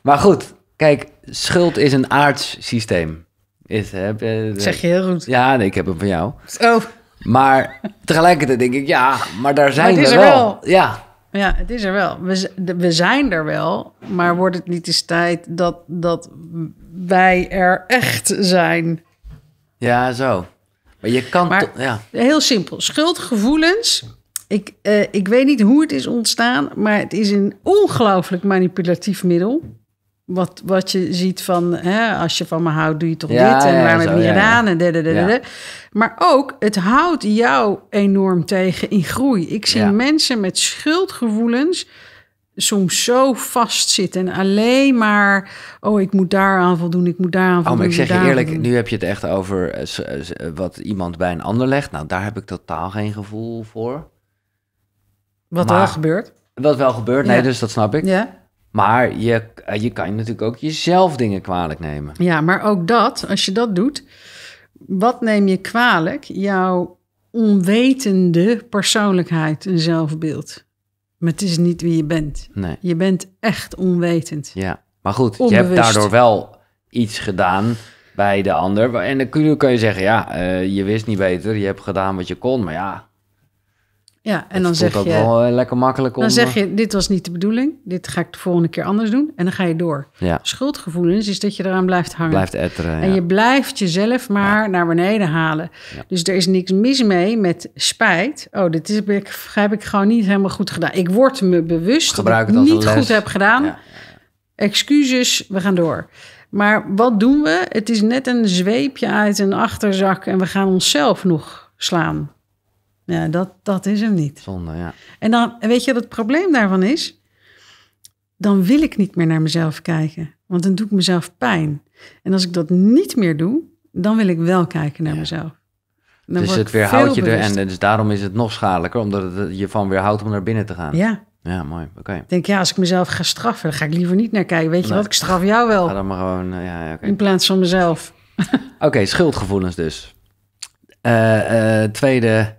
Maar goed, kijk, schuld is een aards systeem. Is, heb, eh, zeg je heel goed. Ja, nee, ik heb hem van jou. Oh. Maar tegelijkertijd denk ik, ja, maar daar zijn we wel. Ja. ja, het is er wel. We, we zijn er wel, maar wordt het niet eens tijd dat, dat wij er echt zijn? Ja, zo. Maar je kan... ja. Heel simpel. Schuldgevoelens... Ik, eh, ik weet niet hoe het is ontstaan, maar het is een ongelooflijk manipulatief middel wat, wat je ziet van, hè, als je van me houdt, doe je toch dit en waar heb je niet gedaan en Maar ook, het houdt jou enorm tegen in groei. Ik zie mensen met schuldgevoelens soms zo vastzitten alleen maar, oh, ik moet daar aan voldoen, ik moet aan oh, voldoen. Oh, ik zeg je eerlijk, nu heb je het echt over eh, eh, eh, wat iemand bij een ander legt. Nou, daar heb ik totaal geen gevoel voor. Wat wel gebeurt. Wat wel gebeurt, nee, dus dat snap ik. Ja. Maar je, eh, je kan je natuurlijk ook jezelf dingen kwalijk nemen. Ja, maar ook dat, als je dat doet, wat neem je kwalijk? Jouw onwetende persoonlijkheid en zelfbeeld. Maar het is niet wie je bent. Nee. Je bent echt onwetend. Ja, maar goed, je hebt daardoor wel iets gedaan bij de ander. En dan kun je zeggen, ja, eh, je wist niet beter, je hebt gedaan wat je kon. Maar ja, ja, en dan zeg je... Eh, lekker makkelijk om... Dan zeg eh, je, dit was niet de bedoeling. Dit ga ik de volgende keer anders doen. En dan ga je door. Ja. Schuldgevoelens is dat je eraan blijft hangen. Blijft etteren, En je blijft jezelf maar naar beneden halen. Dus er is niks mis mee met spijt. Oh, dit ik, heb ik gewoon niet helemaal goed gedaan. Ik word me bewust dat ik niet goed heb gedaan. Excuses, we gaan door. Maar wat doen we? Het is net een zweepje uit een achterzak... en we gaan onszelf nog slaan. Ja, dat, dat is hem niet. Zonde, ja. En dan, weet je wat het probleem daarvan is? Dan wil ik niet meer naar mezelf kijken, want dan doe ik mezelf pijn. En als ik dat niet meer doe, dan wil ik wel kijken naar mezelf. dus het weerhoudt je er en dus daarom is het nog schadelijker, omdat het je van weerhoudt om naar binnen te gaan. Ja. Ja, mooi. Oké. Ik denk, ja, als ik mezelf ga straffen, dan ga ik liever niet naar kijken. Weet je wat, ik straf jou wel. Ga dan maar gewoon, eh, ja, ja In plaats van mezelf. Oké, schuldgevoelens dus. Eh, eh, tweede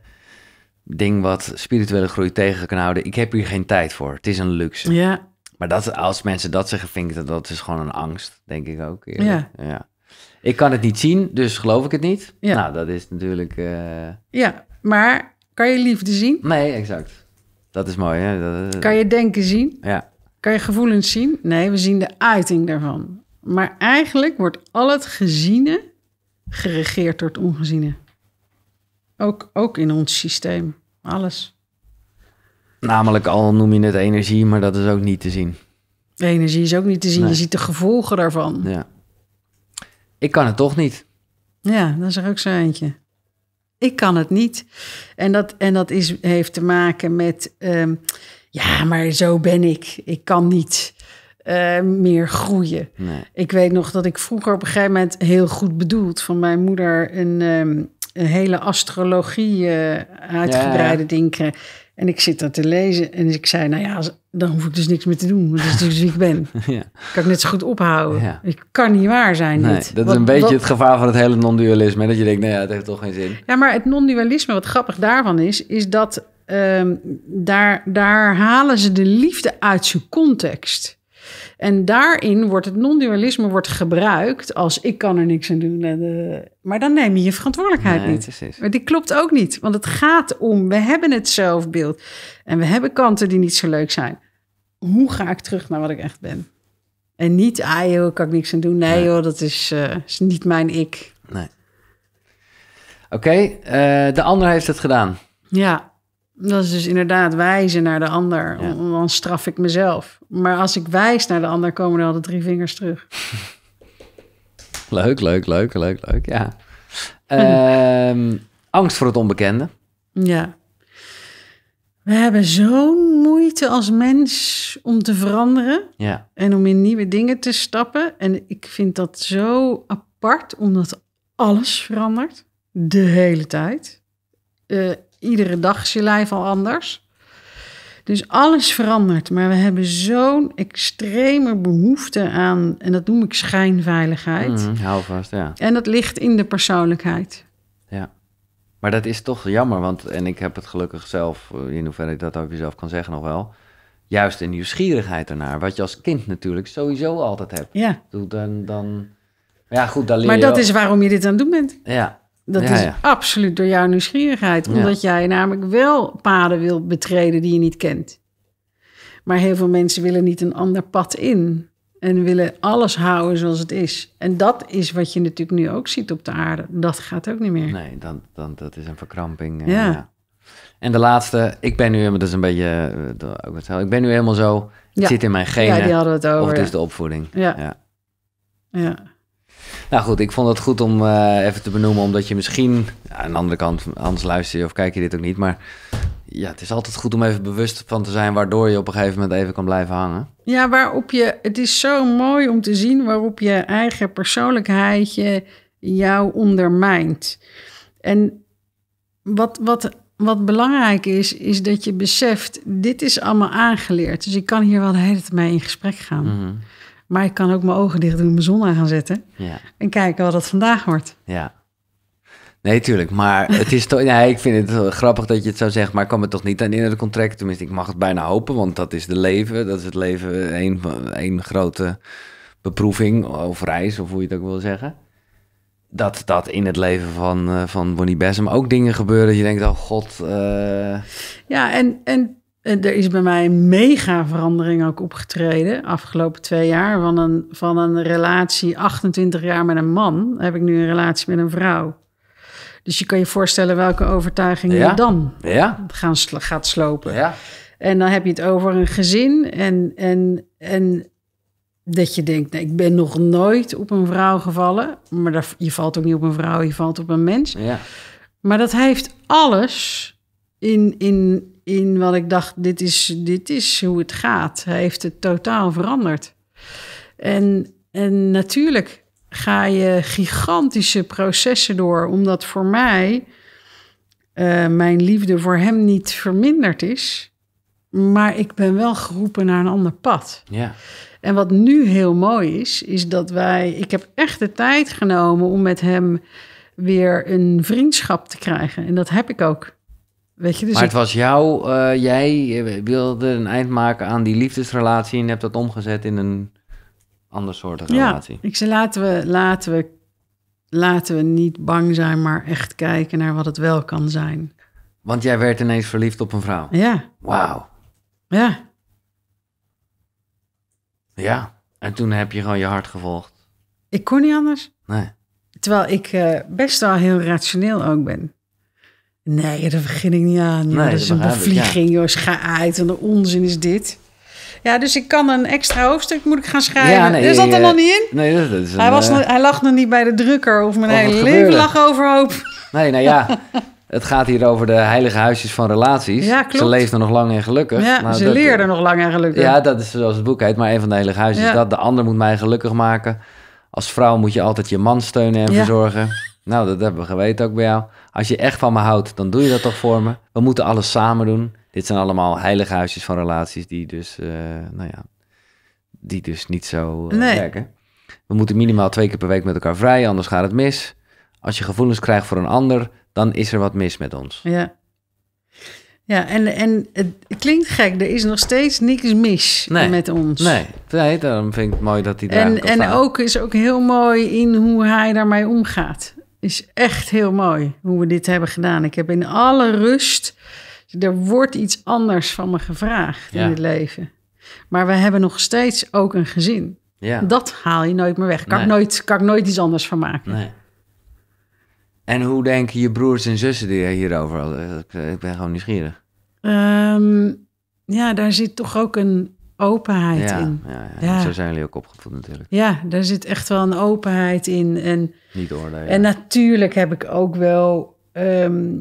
ding wat spirituele groei tegen kan houden. Ik heb hier geen tijd voor. Het is een luxe. Ja. Maar dat, als mensen dat zeggen, vind ik dat dat is gewoon een angst, denk ik ook. Ja. ja. Ik kan het niet zien, dus geloof ik het niet. Ja. Nou, dat is natuurlijk. Eh, ja, maar kan je liefde zien? Nee, exact. Dat is mooi. Hè? Eh, kan je denken zien? Ja. Kan je gevoelens zien? Nee, we zien de uiting daarvan. Maar eigenlijk wordt al het geziene geregeerd door het ongeziene. Ook, ook in ons systeem. Alles. Namelijk al noem je het energie, maar dat is ook niet te zien. energie is ook niet te zien. Je ziet de gevolgen daarvan. Ja. Ik kan het toch niet. Ja, dat is er ook zo eentje. Ik kan het niet. En dat, en dat is, heeft te maken met... Ehm, ja, maar zo ben ik. Ik kan niet ehm, meer groeien. Ik weet nog dat ik vroeger op een gegeven moment heel goed bedoeld van mijn moeder een, ehm, een hele astrologie eh, uitgebreide ja. dingen. En ik zit dat te lezen en ik zei, nou ja, dan hoef ik dus niks meer te doen. Want dus wie ik ben. ja. Kan ik net zo goed ophouden. Ik kan niet waar zijn nee, Dat is een beetje het gevaar van het hele non-dualisme. Dat je denkt, nou ja, het heeft toch geen zin. Ja, maar het non-dualisme, wat grappig daarvan is, is dat ehm, daar, daar halen ze de liefde uit zijn context. En daarin wordt het non-dualisme wordt gebruikt als ik kan er niks aan doen. Eh, maar dan neem je je verantwoordelijkheid niet. Precies. Maar die klopt ook niet, want het gaat om, we hebben het zelfbeeld. En we hebben kanten die niet zo leuk zijn. Hoe ga ik terug naar wat ik echt ben? En niet, ah joh, kan ik niks aan doen. Nee, hoor, dat is, eh, is niet mijn ik. Nee. Oké, eh, de ander heeft het gedaan. Ja. Dat is dus inderdaad wijzen naar de ander. Dan straf ik mezelf. Maar als ik wijs naar de ander, komen er al de drie vingers terug. leuk, leuk, leuk, leuk, leuk. Ja. Ehm, angst voor het onbekende. Ja. We hebben zo'n moeite als mens om te veranderen. Ja. En om in nieuwe dingen te stappen. En ik vind dat zo apart, omdat alles verandert. De hele tijd. Uh, iedere dag is je lijf al anders. Dus alles verandert, maar we hebben zo'n extreme behoefte aan, en dat noem ik schijnveiligheid. Mhm, hou vast, ja. En dat ligt in de persoonlijkheid. Ja, maar dat is toch jammer, want, en ik heb het gelukkig zelf, eh, in hoeverre ik dat ook jezelf kan zeggen nog wel, juist een nieuwsgierigheid ernaar, wat je als kind natuurlijk sowieso altijd hebt. Ja. Dan, dan, ja goed, dan leer Maar dat is waarom je dit aan het doen bent. Ja, dat is absoluut door jouw nieuwsgierigheid. Omdat jij namelijk wel paden wil betreden die je niet kent. Maar heel veel mensen willen niet een ander pad in. En willen alles houden zoals het is. En dat is wat je natuurlijk nu ook ziet op de aarde. Dat gaat ook niet meer. Nee, dan, dan, dat is een verkramping. Eh, ja. En de laatste, ik ben nu, dat is een beetje, eh, ik ben nu helemaal zo, het zit in mijn genen. Ja, die hadden het over. Of het is de opvoeding. ja. ja. Nou goed, ik vond het goed om eh, even te benoemen, omdat je misschien, aan de andere kant, anders luister je of kijk je dit ook niet, maar ja, het is altijd goed om even bewust van te zijn, waardoor je op een gegeven moment even kan blijven hangen. Ja, waarop je, het is zo mooi om te zien waarop je eigen persoonlijkheidje jou ondermijnt. En wat, wat, wat belangrijk is, is dat je beseft, dit is allemaal aangeleerd. Dus ik kan hier wel de hele tijd mee in gesprek gaan. Mhm. Maar ik kan ook mijn ogen dicht doen, mijn zon aan gaan zetten. Ja. En kijken wat dat vandaag wordt. Ja. Nee, tuurlijk. Maar het is toch. nee, ik vind het grappig dat je het zo zegt. Maar ik kan me toch niet aan in het contract. Tenminste, ik mag het bijna hopen. Want dat is de leven. Dat is het leven. Één, grote beproeving. Of reis, of hoe je het ook wil zeggen. Dat, dat in het leven van, eh, van Bonnie Bessem ook dingen gebeuren. Dat je denkt, oh god. Uh... Ja, en, en eh, er is bij mij een mega verandering ook opgetreden afgelopen twee jaar. Van een, van een relatie 28 jaar met een man heb ik nu een relatie met een vrouw. Dus je kan je voorstellen welke overtuigingen je dan ja. gaan, gaat slopen. Ja. En dan heb je het over een gezin en, en, en dat je denkt, ik ben nog nooit op een vrouw gevallen. Maar je valt ook niet op een vrouw, je valt op een mens. Maar dat heeft alles in, in, in wat ik dacht, dit is, dit is hoe het gaat. Hij heeft het totaal veranderd. En, en natuurlijk ga je gigantische processen door, omdat voor mij eh, mijn liefde voor hem niet verminderd is. Maar ik ben wel geroepen naar een ander pad. Ja. En wat nu heel mooi is, is dat wij. Ik heb echt de tijd genomen om met hem weer een vriendschap te krijgen. En dat heb ik ook. Dus maar het was jou, eh, jij wilde een eind maken aan die liefdesrelatie en hebt dat omgezet in een ander soort relatie. Ja, ik zei laten we, laten, we, laten we niet bang zijn, maar echt kijken naar wat het wel kan zijn. Want jij werd ineens verliefd op een vrouw? Ja. Wauw. Ja. Ja, en toen heb je gewoon je hart gevolgd. Ik kon niet anders. Nee. Terwijl ik eh, best wel heel rationeel ook ben. Nee, dat begin ik niet aan. dat is een bevlieging, joh. schaait uit. En de onzin is dit. Ja, dus ik kan een extra hoofdstuk moet ik gaan schrijven. Ja, nee, is dat er eh, nog niet in? Nee, dat, is hij, was, eh, hij lag nog niet bij de drukker of mijn oh, hele leven lag overhoop. Nee, nou ja. Het gaat hier over de heilige huisjes van relaties. Ze leefden nog lang en gelukkig. Ja, ze dat, leerden nog lang en gelukkig. Ja, dat is zoals het boek heet. Maar een van de heilige huisjes is dat de ander moet mij gelukkig maken. Als vrouw moet je altijd je man steunen en verzorgen. Nou, dat hebben we geweten ook bij jou. Als je echt van me houdt, dan doe je dat toch voor me. We moeten alles samen doen. Dit zijn allemaal heilige huisjes van relaties die dus, eh, nou ja, die dus niet zo eh, werken. We moeten minimaal twee keer per week met elkaar vrij, anders gaat het mis. Als je gevoelens krijgt voor een ander, dan is er wat mis met ons. Ja. Ja, en, en het klinkt gek, er is nog steeds niks mis met ons. Nee, nee, daarom vind ik het mooi dat hij daar En, en ook is ook heel mooi in hoe hij daarmee omgaat is echt heel mooi hoe we dit hebben gedaan. Ik heb in alle rust, er wordt iets anders van me gevraagd in het leven. Maar we hebben nog steeds ook een gezin. Ja. Dat haal je nooit meer weg. Kan, ik, nooit, kan ik nooit iets anders van maken. Nee. En hoe denken je broers en zussen hierover? Eh, ik ben gewoon nieuwsgierig. Ehm, ja, daar zit toch ook een openheid in. Ja, Zo zijn jullie ook opgevoed natuurlijk. Ja, daar zit echt wel een openheid in. En, Niet oordelen. En natuurlijk heb ik ook wel ehm,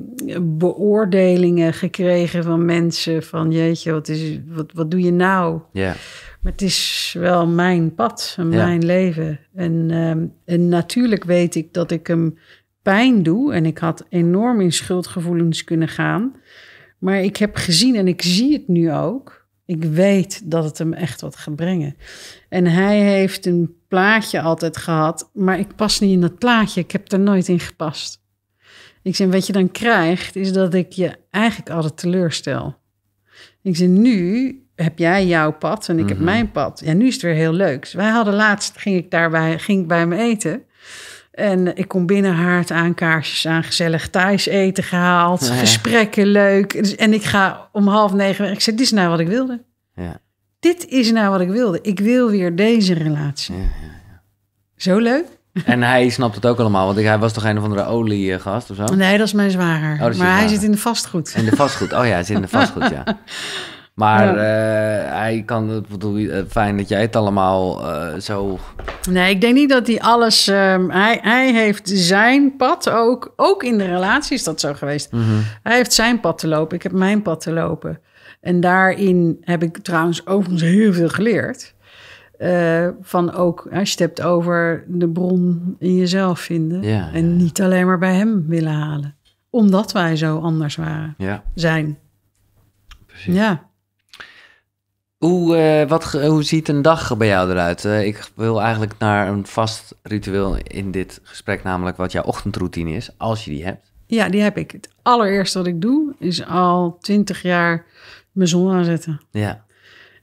beoordelingen gekregen van mensen. Van jeetje, wat, is, wat, wat doe je nou? Ja. Maar het is wel mijn pad mijn leven. En, ehm, en natuurlijk weet ik dat ik hem pijn doe. En ik had enorm in schuldgevoelens kunnen gaan. Maar ik heb gezien en ik zie het nu ook ik weet dat het hem echt wat gaat brengen. En hij heeft een plaatje altijd gehad, maar ik pas niet in dat plaatje. Ik heb er nooit in gepast. Ik zeg, wat je dan krijgt, is dat ik je eigenlijk altijd teleurstel. Ik zeg, nu heb jij jouw pad en ik heb mhm. mijn pad. Ja, nu is het weer heel leuk. Wij hadden laatst, ging ik daarbij ging ik bij hem eten. En ik kom binnen, haard aan, kaarsjes aan, gezellig thuis eten gehaald, gesprekken leuk. En ik ga om half negen, ik zeg, dit is nou wat ik wilde. Ja. Dit is nou wat ik wilde. Ik wil weer deze relatie. Ja, Zo leuk. En hij snapt het ook allemaal, want hij was toch een of andere oliegast of zo? Nee, dat is mijn zwager. Oh, maar hij zit in de vastgoed. In de vastgoed, oh ja, hij zit in de vastgoed, ja. Maar ja. Eh, hij kan, eh, fijn dat jij het allemaal eh, zo. Nee, ik denk niet dat hij alles. Ehm, hij, hij heeft zijn pad ook. Ook in de relatie is dat zo geweest. Mhm. Hij heeft zijn pad te lopen. Ik heb mijn pad te lopen. En daarin heb ik trouwens overigens heel veel geleerd. van ook, als je het hebt over de bron in jezelf vinden. Ja, en niet alleen maar bij hem willen halen. Omdat wij zo anders waren. Zijn. Precies. Ja. Hoe, uh, wat, hoe ziet een dag bij jou eruit? Eh, ik wil eigenlijk naar een vast ritueel in dit gesprek, namelijk wat jouw ochtendroutine is, als je die hebt. Ja, die heb ik. Het allereerste wat ik doe is al twintig jaar mijn zon aanzetten. Ja.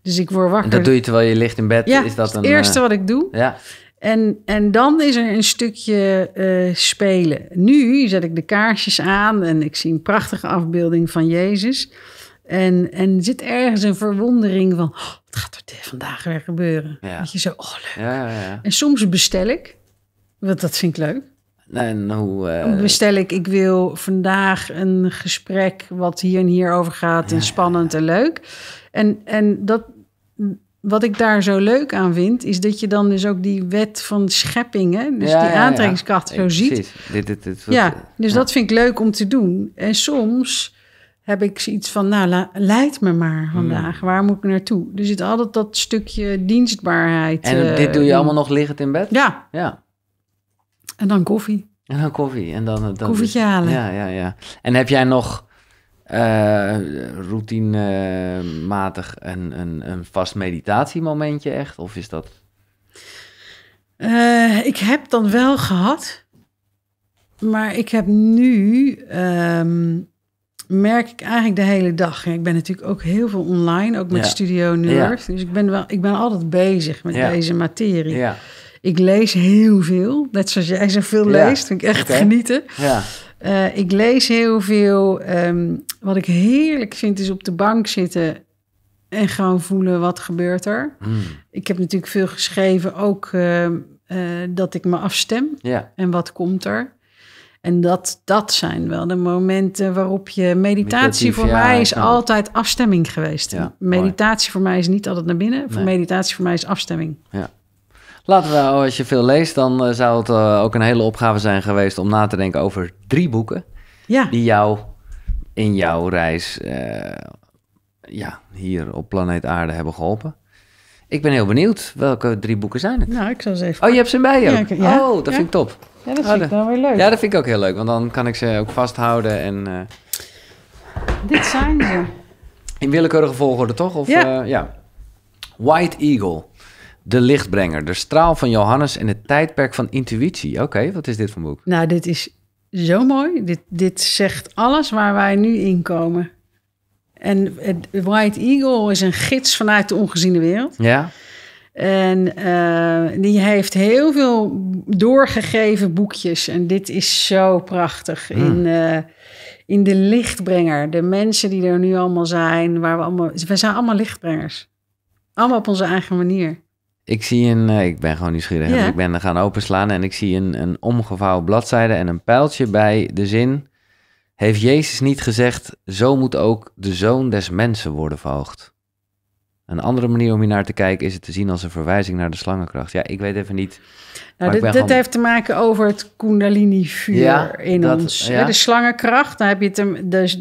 Dus ik word wakker. En dat doe je terwijl je ligt in bed. Ja, is dat het een, eerste eh, wat ik doe. Ja. En, en dan is er een stukje spelen. Nu zet ik de kaarsjes aan en ik zie een prachtige afbeelding van Jezus. En, en zit ergens een verwondering van, oh, wat gaat er vandaag weer gebeuren? Dat je zo, oh leuk. Ja, ja, en soms bestel ik, want dat vind ik leuk. En hoe... Eh, bestel ik, ik wil vandaag een gesprek wat hier en hier over gaat en spannend en leuk. En, en dat, wat ik daar zo leuk aan vind, is dat je dan dus ook die wet van schepping, hè? dus die aantrekkingskracht zo ziet. Dit, dit, ja, eh, dus dat vind ik leuk om te doen. En soms heb ik zoiets van, nou, leid me maar vandaag. Hmm. Waar moet ik naartoe? Dus er zit altijd dat stukje dienstbaarheid. En eh, dit doe je eh, allemaal nog liggend in bed? Ja. ja. En dan koffie. En dan koffie. En dan, eh, dan Koffietje dus- halen. Ja, ja, ja. En heb jij nog uh, routinematig een, een, een vast meditatiemomentje echt? Of is dat... ik heb dan wel gehad, maar ik heb nu ehm, merk ik eigenlijk de hele dag. Ik ben natuurlijk ook heel veel online, ook met Studio New Dus ik ben, wel, ik ben altijd bezig met deze materie. Ik lees heel veel. Net zoals jij zoveel leest, vind ik echt genieten. Eh, ik lees heel veel. Ehm, wat ik heerlijk vind is op de bank zitten en gewoon voelen wat gebeurt er. Hmm. Ik heb natuurlijk veel geschreven ook ehm, eh, dat ik me afstem. En wat komt er? En dat, dat zijn wel de momenten waarop je... Meditatie voor mij is altijd afstemming geweest. meditatie voor mij is niet altijd naar binnen. meditatie voor mij is afstemming. Ja. Laten we, oh, als je veel leest, dan eh, zou het eh, ook een hele opgave zijn geweest... om na te denken over drie boeken die jou in jouw reis eh, ja, hier op planeet aarde hebben geholpen. Ik ben heel benieuwd welke drie boeken zijn het. Nou, ik zal ze even. Oh, je hebt ze bij je. oh, dat vind ik top. Ja, dat is ah, vind ik dan weer leuk. Ja, dat vind ik ook heel leuk, want dan kan ik ze ook vasthouden en... Eh, dit zijn ze. In willekeurige volgorde, toch? Of, ja. Eh, ja. White Eagle, de lichtbrenger, de straal van Johannes en het tijdperk van intuïtie. Oké, wat is dit voor boek? Nou, dit is zo mooi. Dit, dit zegt alles waar wij nu in komen. En White Eagle is een gids vanuit de ongeziene wereld. Ja. En eh, die heeft heel veel doorgegeven boekjes. En dit is zo prachtig. Ah. In, eh, in de lichtbrenger. De mensen die er nu allemaal zijn. Waar we, allemaal, we zijn allemaal lichtbrengers. Allemaal op onze eigen manier. Ik zie een, eh, ik ben gewoon nieuwsgierig. Ik ben gaan openslaan en ik zie een, een omgevouwen bladzijde en een pijltje bij de zin. Heeft Jezus niet gezegd, zo moet ook de zoon des mensen worden verhoogd? Een andere manier om hier naar te kijken is het te zien als een verwijzing naar de slangenkracht. Ja, ik weet even niet. Nou, dit, heeft te maken over het Kundalini-vuur in ons. Ja. De slangenkracht, dan heb je het, dus,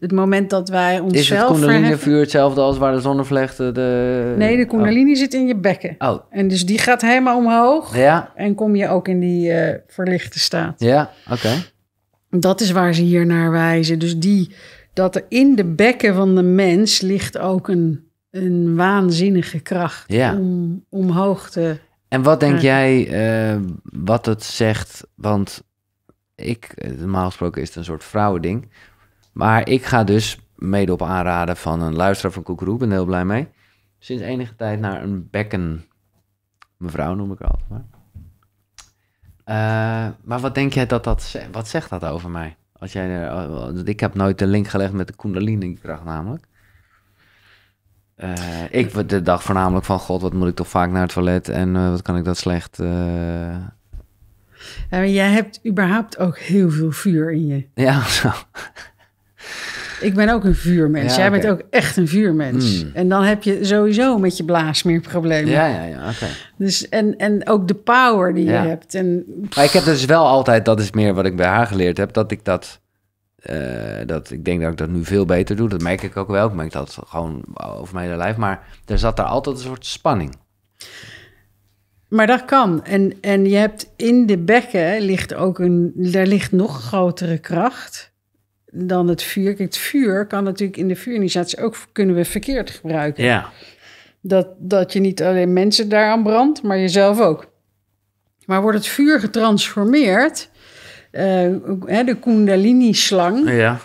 het, moment dat wij onszelf. Is het Kundalini-vuur hetzelfde als waar de zonnevlechten de. Nee, de oh. Kundalini zit in je bekken. Oh. En dus die gaat helemaal omhoog. Ja. En kom je ook in die eh, verlichte staat. Ja, oké. Dat is waar ze hier naar wijzen. Dus die, dat er in de bekken van de mens ligt ook een een waanzinnige kracht om omhoog te. En wat denk jij eh, wat het zegt? Want ik, eh, normaal gesproken is het een soort vrouwending. Maar ik ga dus, mede op aanraden van een luisteraar van Koekeroe, ben heel blij mee, sinds enige tijd naar een bekken. Mevrouw noem ik haar altijd maar. Eh, maar wat denk jij dat dat, wat zegt dat over mij? Als jij, er, ik heb nooit de link gelegd met de kundalini-kracht namelijk. Uh, ik dacht voornamelijk van, god, wat moet ik toch vaak naar het toilet en eh, wat kan ik dat slecht... Eh? jij hebt überhaupt ook heel veel vuur in je. Ja, zo. Ik ben ook een vuurmens. Ja, jij bent ook echt een vuurmens. Hmm. En dan heb je sowieso met je blaas meer problemen. Ja, ja, ja. Dus, en, en ook de power die je hebt. En, ik heb dus wel altijd, dat is meer wat ik bij haar geleerd heb, dat ik dat eh, dat, ik denk dat ik dat nu veel beter doe. Dat merk ik ook wel. Ik merk dat gewoon over mijn hele lijf. Maar er zat daar altijd een soort spanning. Maar dat kan. En, en je hebt in de bekken ligt ook een, daar ligt nog grotere kracht dan het vuur. het vuur kan natuurlijk in de vuurinitiatie ook kunnen we verkeerd gebruiken. Ja. Dat, dat je niet alleen mensen daaraan brandt, maar jezelf ook. Maar wordt het vuur getransformeerd eh, de Kundalini-slang. Ja.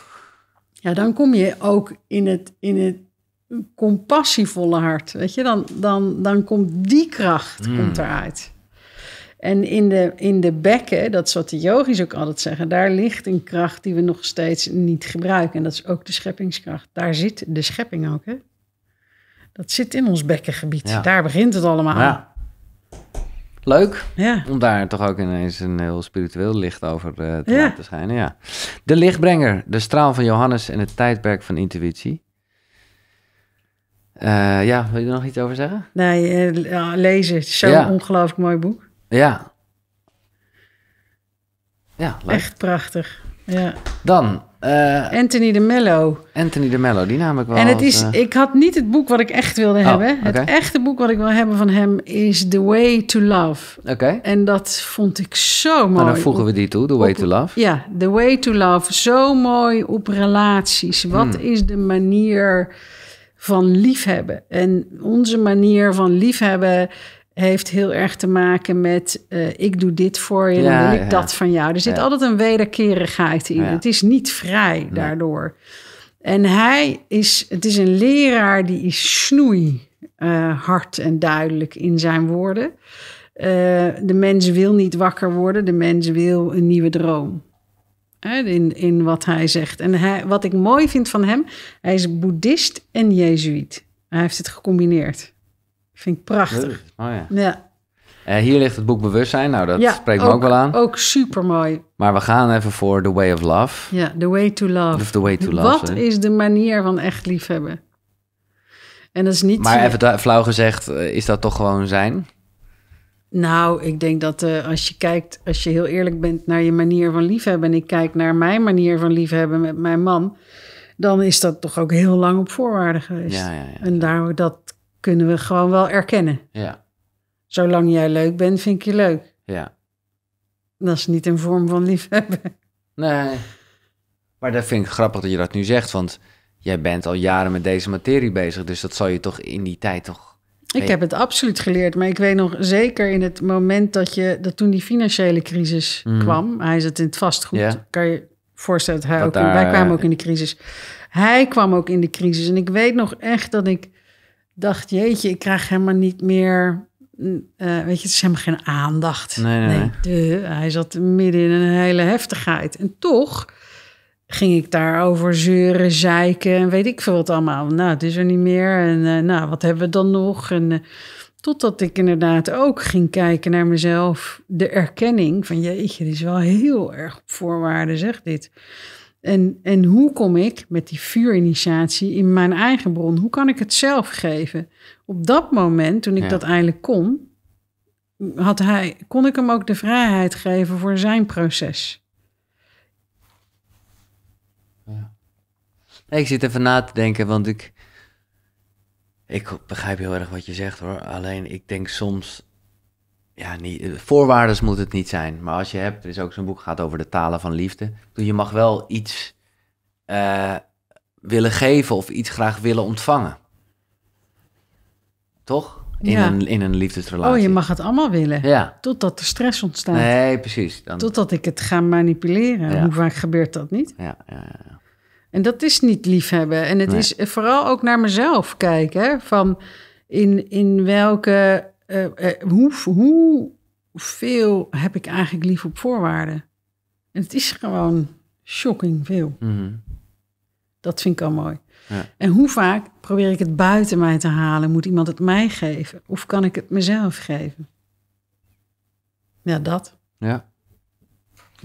ja, dan kom je ook in het, in het compassievolle hart. Weet je, dan, dan, dan komt die kracht hmm. komt eruit. En in de, in de bekken, dat is wat de yogis ook altijd zeggen, daar ligt een kracht die we nog steeds niet gebruiken. En dat is ook de scheppingskracht. Daar zit de schepping ook. Hè? Dat zit in ons bekkengebied. Daar begint het allemaal. Ja. Leuk ja. om daar toch ook ineens een heel spiritueel licht over eh, te laten schijnen. Ja. De lichtbrenger, de straal van Johannes en het tijdperk van intuïtie. Eh, ja, wil je er nog iets over zeggen? Nee, eh, lezen. Zo'n ongelooflijk mooi boek. Ja. Ja, Echt prachtig. Ja. Dan eh, Anthony de Mello. Anthony de Mello, die ik wel. En het is, eh, ik had niet het boek wat ik echt wilde oh, hebben. Het echte boek wat ik wil hebben van hem is The Way to Love. Oké. En dat vond ik zo nou, mooi. Maar dan voegen we die toe, The Way to Love. Ja, The Way to Love. Zo mooi op relaties. Wat hmm. is de manier van liefhebben? En onze manier van liefhebben heeft heel erg te maken met eh, ik doe dit voor je, dan wil ik dat van jou. Er zit altijd een wederkerigheid in. Het is niet vrij daardoor. En hij is, het is een leraar die is snoei eh, hard en duidelijk in zijn woorden. Eh, de mens wil niet wakker worden, de mens wil een nieuwe droom. In, in wat hij zegt. En hij, wat ik mooi vind van hem, hij is boeddhist en jezuïet. Hij heeft het gecombineerd. Vind ik prachtig. Oh, ja. ja. Eh, hier ligt het boek Bewustzijn. Nou, dat spreekt me ook, wel aan. Ook super mooi. Maar we gaan even voor The Way of Love. Ja, The Way to Love. Of The Way to Love. Wat is de manier van echt liefhebben? En dat is niet. Maar eh, even flauw gezegd, eh, is dat toch gewoon zijn? Nou, ik denk dat als je kijkt, als je heel eerlijk bent naar je manier van liefhebben. en ik kijk naar mijn manier van liefhebben met mijn man. dan is dat toch ook heel lang op voorwaarde geweest. Ja, ja, en daar, dat kunnen we gewoon wel erkennen. Ja. Zolang jij leuk bent, vind ik je leuk. Ja. Dat is niet een vorm van liefhebben. Nee. Maar dat vind ik grappig dat je dat nu zegt, want jij bent al jaren met deze materie bezig, dus dat zal je toch in die tijd toch. Ik heb het absoluut geleerd, maar ik weet nog zeker in het moment dat je dat toen die financiële crisis mhm. kwam, hij zat in het vastgoed, kan je voorstellen dat hij ook wij kwamen eh, ook in de crisis. Hij kwam ook in de crisis en ik weet nog echt dat ik dacht, jeetje, ik krijg helemaal niet meer. Mm, eh, weet je, het is helemaal geen aandacht. Nee, nee, hij zat midden in een hele heftigheid. En toch ging ik daarover zeuren, zeiken en weet ik veel wat allemaal. Nou, het is er niet meer. En eh, nou, wat hebben we dan nog? En uh, totdat ik inderdaad ook ging kijken naar mezelf. De erkenning van, jeetje, dit is wel heel erg op voorwaarden, zeg dit. En, en hoe kom ik met die vuurinitiatie in mijn eigen bron? Hoe kan ik het zelf geven? Op dat moment, toen ik dat eindelijk kon, had hij, kon ik hem ook de vrijheid geven voor zijn proces. Ja. ik zit even na te denken, want ik, ik begrijp heel erg wat je zegt hoor. Alleen ik denk soms ja, niet, eh, voorwaardes moet het niet zijn. Maar als je hebt, er is ook zo'n boek gaat over de talen van liefde. je mag wel iets eh, willen geven of iets graag willen ontvangen. Toch? In, een, in een liefdesrelatie. Oh, je mag het allemaal willen. Ja. Totdat er stress ontstaat. Nee, precies. Dan... Totdat ik het ga manipuleren. Hoe vaak gebeurt dat niet? Ja, En dat is niet liefhebben. En het is vooral ook naar mezelf kijken. Van in, in welke eh, eh, hoeveel heb ik eigenlijk lief op voorwaarden? En het is gewoon shocking veel. Mhm. Dat vind ik al mooi. Ja. En hoe vaak probeer ik het buiten mij te halen? Moet iemand het mij geven? Of kan ik het mezelf geven? Ja, dat. Ja.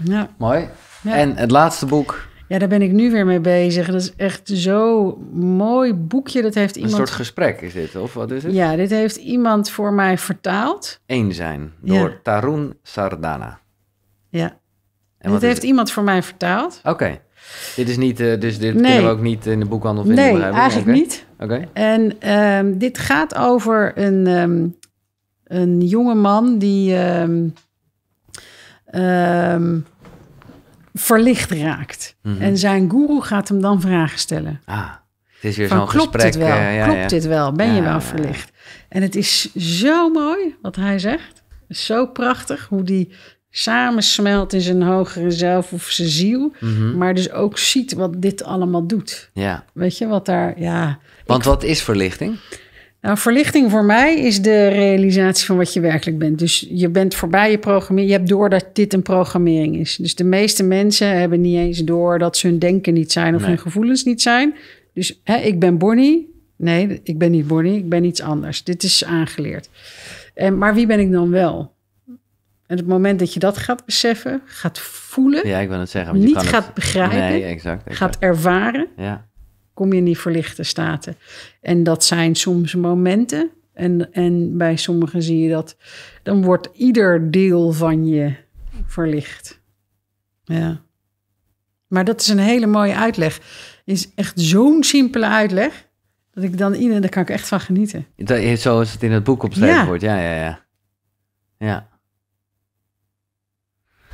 ja. Mooi. Ja. En het laatste boek ja, daar ben ik nu weer mee bezig. Dat is echt zo mooi boekje. Dat heeft iemand... Een soort gesprek is dit, of wat is het? Ja, dit heeft iemand voor mij vertaald. Eén zijn, door Tarun Sardana. Ja. En dit heeft iemand voor mij vertaald. Oké. Dit is niet, eh, dus dit kunnen we ook niet in de boekhandel vinden. Nee, eigenlijk niet. Oké. En ehm, dit gaat over een, um, een jonge man die um, verlicht raakt. Mhm. En zijn guru gaat hem dan vragen stellen. Ah, het is weer zo'n gesprek. Klopt dit wel? Eh, ja, klopt dit wel? Ben je wel verlicht? En het is zo mooi wat hij zegt. Zo prachtig hoe die samensmelt in zijn hogere zelf of zijn ziel. Mhm. Maar dus ook ziet wat dit allemaal doet. Ja. Weet je wat daar, ja. Want wat is verlichting? Nou, verlichting voor mij is de realisatie van wat je werkelijk bent. Dus je bent voorbij je programmering. Je hebt door dat dit een programmering is. Dus de meeste mensen hebben niet eens door dat ze hun denken niet zijn of hun gevoelens niet zijn. Dus hè, ik ben Bonnie. Nee, ik ben niet Bonnie. Ik ben iets anders. Dit is aangeleerd. En, maar wie ben ik dan wel? En het moment dat je dat gaat beseffen, gaat voelen. Ja, ik wil zeggen. Want niet kan gaat begrijpen. exact. Gaat ervaren. Ja kom je in die verlichte staten. En dat zijn soms momenten. En, en bij sommigen zie je dat. Dan wordt ieder deel van je verlicht. Ja. Maar dat is een hele mooie uitleg. Is echt zo'n simpele uitleg. Dat ik dan iedereen, daar kan ik echt van genieten. Dat, zo is het in het boek opgeschreven ja. wordt. Ja, ja, ja. Ja.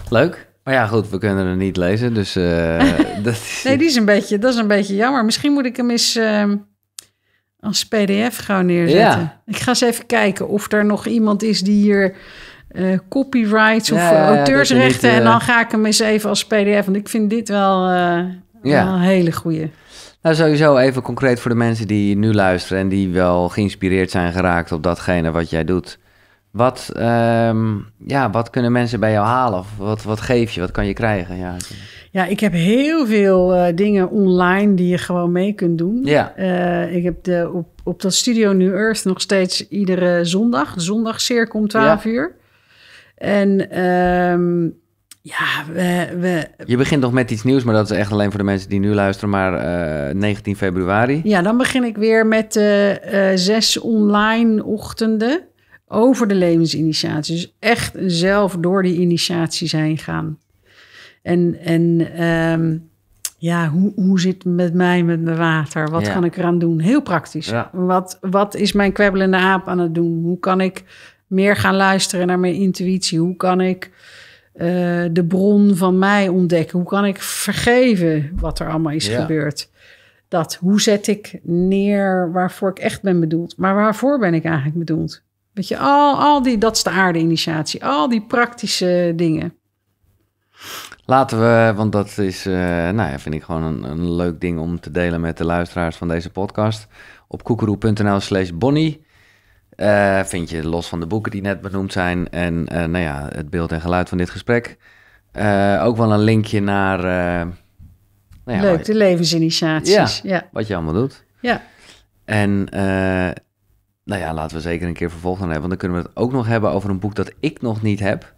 Leuk. Maar ja, goed, we kunnen hem niet lezen, dus... Eh, dat is... Nee, die is een beetje, dat is een beetje jammer. Misschien moet ik hem eens ehm, als pdf gauw neerzetten. Ik ga eens even kijken of er nog iemand is die hier eh, copyrights of auteursrechten... en dan ga ik hem eens even als pdf, want ik vind dit wel, eh, wel een hele goede. Nou, sowieso even concreet voor de mensen die nu luisteren en die wel geïnspireerd zijn geraakt op datgene wat jij doet. Wat, ehm, ja, wat kunnen mensen bij jou halen? Of wat, wat geef je? Wat kan je krijgen? Ja, ja ik heb heel veel eh, dingen online die je gewoon mee kunt doen. Ja. Eh, ik heb de, op, op dat Studio New Earth nog steeds iedere zondag. zondag circa om 12 ja. uur. En ehm, ja, we, we, Je begint nog met iets nieuws, maar dat is echt alleen voor de mensen die nu luisteren. Maar uh, eh, 19 februari. Ja, dan begin ik weer met zes online ochtenden over de levensinitiatie. Dus echt zelf door die initiatie zijn gaan. En, en ehm, ja, hoe, hoe zit het met mij, met mijn water? Wat kan ik eraan doen? Heel praktisch. Wat, wat is mijn kwebbelende aap aan het doen? Hoe kan ik meer gaan luisteren naar mijn intuïtie? Hoe kan ik eh, de bron van mij ontdekken? Hoe kan ik vergeven wat er allemaal is gebeurd? Dat, hoe zet ik neer waarvoor ik echt ben bedoeld? Maar waarvoor ben ik eigenlijk bedoeld? Weet je, al, al die, dat is de aarde-initiatie, al die praktische dingen. Laten we, want dat is, eh, nou ja, vind ik gewoon een, een, leuk ding om te delen met de luisteraars van deze podcast. Op koekeroe.nl slash bonnie eh, vind je los van de boeken die net benoemd zijn en eh, nou ja, het beeld en geluid van dit gesprek. ook wel een linkje naar... Nou ja, leuk, de levensinitiaties. Ja, ja, wat je allemaal doet. Ja. En nou ja, laten we zeker een keer vervolg aan hebben. Want dan kunnen we het ook nog hebben over een boek dat ik nog niet heb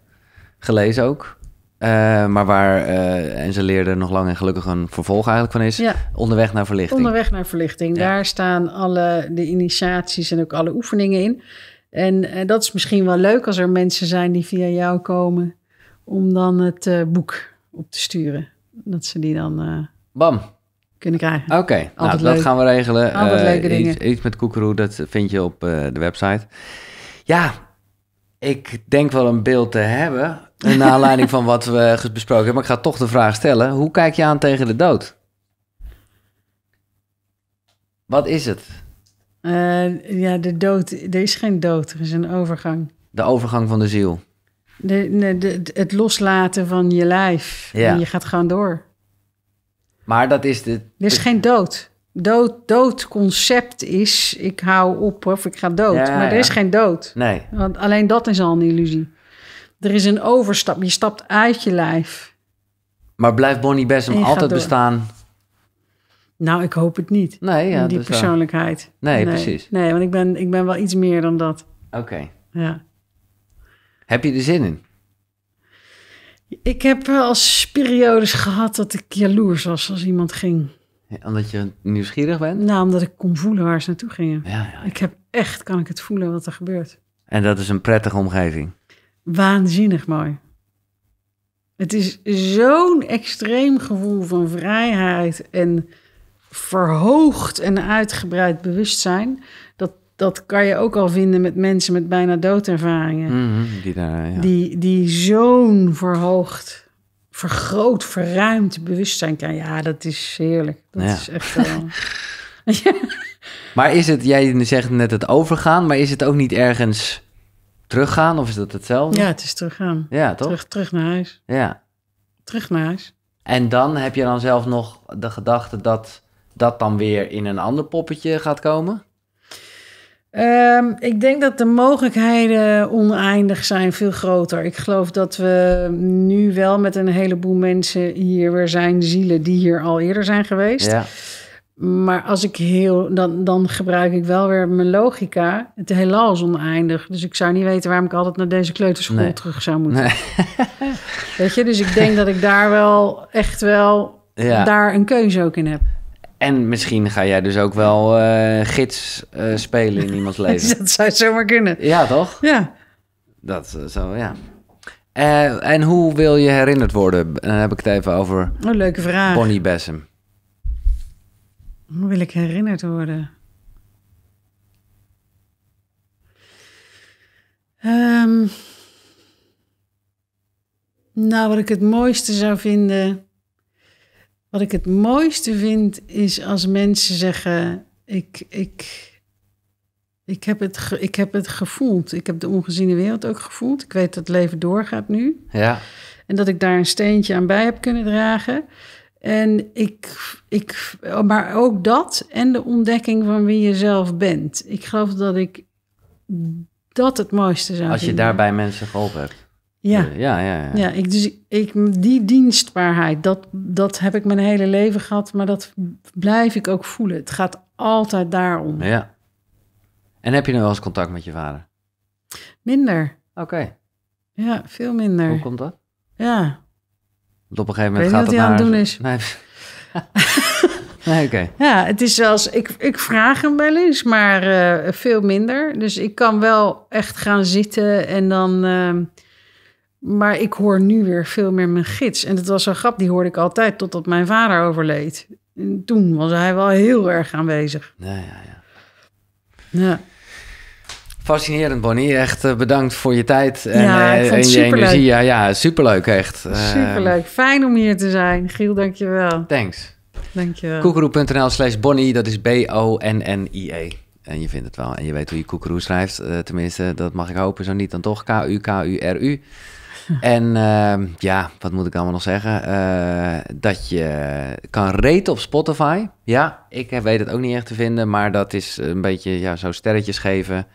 gelezen ook. Eh, maar waar eh, en ze leerde nog lang en gelukkig een vervolg eigenlijk van is. Ja. Onderweg naar verlichting. Onderweg naar verlichting. Daar staan alle de initiaties en ook alle oefeningen in. En eh, dat is misschien wel leuk als er mensen zijn die via jou komen. Om dan het boek op te sturen. Dat ze die dan... Bam kunnen krijgen. Oké, nou, dat gaan we regelen. Altijd eh, leuke dingen. Iets, met koekeroe, dat vind je op eh, de website. Ja, ik denk wel een beeld te hebben. Naar aanleiding van wat we besproken hebben. Maar ik ga toch de vraag stellen. Hoe kijk je aan tegen de dood? Wat is het? Eh, ja, de dood. Er is geen dood, er is een overgang. De overgang van de ziel. het loslaten van je lijf. Ja. En je gaat gewoon door. Maar dat is de. Er is geen dood. Dood, dood concept is, ik hou op of ik ga dood. maar er is geen dood. Nee. Want alleen dat is al een illusie. Er is een overstap. Je stapt uit je lijf. Maar blijft Bonnie Bessem altijd bestaan? Nou, ik hoop het niet. Nee, ja, die persoonlijkheid. Nee, precies. Nee, want ik ben, ik ben wel iets meer dan dat. Oké. Ja. Heb je er zin in? Ik heb wel als periodes gehad dat ik jaloers was als iemand ging. Ja, omdat je nieuwsgierig bent? Nou, omdat ik kon voelen waar ze naartoe gingen. Ja, ja, Ik heb echt, kan ik het voelen wat er gebeurt. En dat is een prettige omgeving? Waanzinnig mooi. Het is zo'n extreem gevoel van vrijheid en verhoogd en uitgebreid bewustzijn dat kan je ook al vinden met mensen met bijna doodervaringen. Mm die, daar, ja. die, die zo'n verhoogd, vergroot, verruimd bewustzijn kan. Ja, dat is heerlijk. Dat is echt wel... Maar is het, jij zegt net het overgaan, maar is het ook niet ergens teruggaan of is dat hetzelfde? Ja, het is teruggaan. Ja, toch? Terug, terug naar huis. Ja. Terug naar huis. En dan heb je dan zelf nog de gedachte dat dat dan weer in een ander poppetje gaat komen? Ehm, ik denk dat de mogelijkheden oneindig zijn, veel groter. Ik geloof dat we nu wel met een heleboel mensen hier weer zijn, zielen die hier al eerder zijn geweest. Ja. Maar als ik heel, dan, dan gebruik ik wel weer mijn logica. Het heelal is oneindig. Dus ik zou niet weten waarom ik altijd naar deze kleuterschool terug zou moeten. Nee. Weet je, dus ik denk dat ik daar wel echt wel daar een keuze ook in heb. En misschien ga jij dus ook wel eh, gids eh, spelen in iemands leven. dat zou zomaar kunnen. Ja, toch? Ja. Dat eh, zou ja. en hoe wil je herinnerd worden? Dan heb ik het even over. Een leuke vraag. Bonnie Bessem. Hoe wil ik herinnerd worden? Ehm, nou, wat ik het mooiste zou vinden wat ik het mooiste vind is als mensen zeggen: ik, ik, ik, heb het ik heb het gevoeld. Ik heb de ongeziene wereld ook gevoeld. Ik weet dat het leven doorgaat nu. Ja. En dat ik daar een steentje aan bij heb kunnen dragen. En ik, ik, maar ook dat en de ontdekking van wie je zelf bent. Ik geloof dat ik dat het mooiste zou Als je daarbij mensen geholpen hebt. Ja. Eh, ja, ja, ja. ja ik, dus ik, die dienstbaarheid, dat, dat heb ik mijn hele leven gehad, maar dat blijf ik ook voelen. Het gaat altijd daarom. Ja. En heb je nu wel eens contact met je vader? Minder. Oké. Ja, veel minder. Hoe komt dat? Ja. op een gegeven moment gaat het. Ik wat hij aan het doen is. Nee. Nee, Ja, het is zoals ik, ik vraag hem wel eens, maar eh, veel minder. Dus ik kan wel echt gaan zitten en dan ehm, maar ik hoor nu weer veel meer mijn gids. En dat was een grap, die hoorde ik altijd totdat mijn vader overleed. toen was hij wel heel erg aanwezig. Ja, ja, ja. ja. Fascinerend, Bonnie. Echt eh, bedankt voor je tijd en, ja, eh, en je superleuk. energie. Ja, ja, superleuk echt. Eh, superleuk. Fijn om hier te zijn. Giel, dankjewel. Thanks. Dankjewel. Koekeroe.nl slash Bonnie, dat is B-O-N-N-I-E. En je vindt het wel. En je weet hoe je koekeroe schrijft. tenminste, dat mag ik hopen. Zo niet, dan toch K-U-K-U-R-U. u k r u k u r u en ehm, ja, wat moet ik allemaal nog zeggen? Eh, dat je kan raten op Spotify. Ja, ik eh, weet het ook niet echt te vinden, maar dat is een beetje ja, zo sterretjes geven.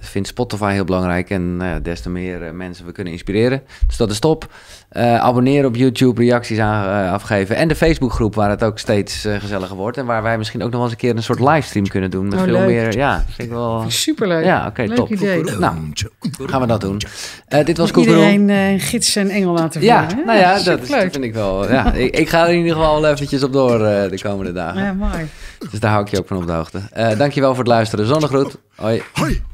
Ik vind Spotify heel belangrijk en nou des te meer eh, mensen we kunnen inspireren. Dus dat is top. Uh, abonneren op YouTube, reacties aan, eh, afgeven. En de Facebookgroep waar het ook steeds gezelliger wordt. En waar wij misschien ook nog wel eens een keer een soort livestream kunnen doen. Met oh, veel leuk. meer. Ja, vind ik wel. Superleuk. Ja, oké, top. Idee. Nou, gaan we dat doen. dit was Koekeroe. Iedereen gids en engel laten vinden. Ja, nou ja, dat, is, vind ik wel. Ja, ik, ga er in ieder geval wel eventjes op door de komende dagen. Ja, mooi. Dus daar hou ik je ook van op de hoogte. dankjewel voor het luisteren. Zonnegroet. Hoi. Hoi.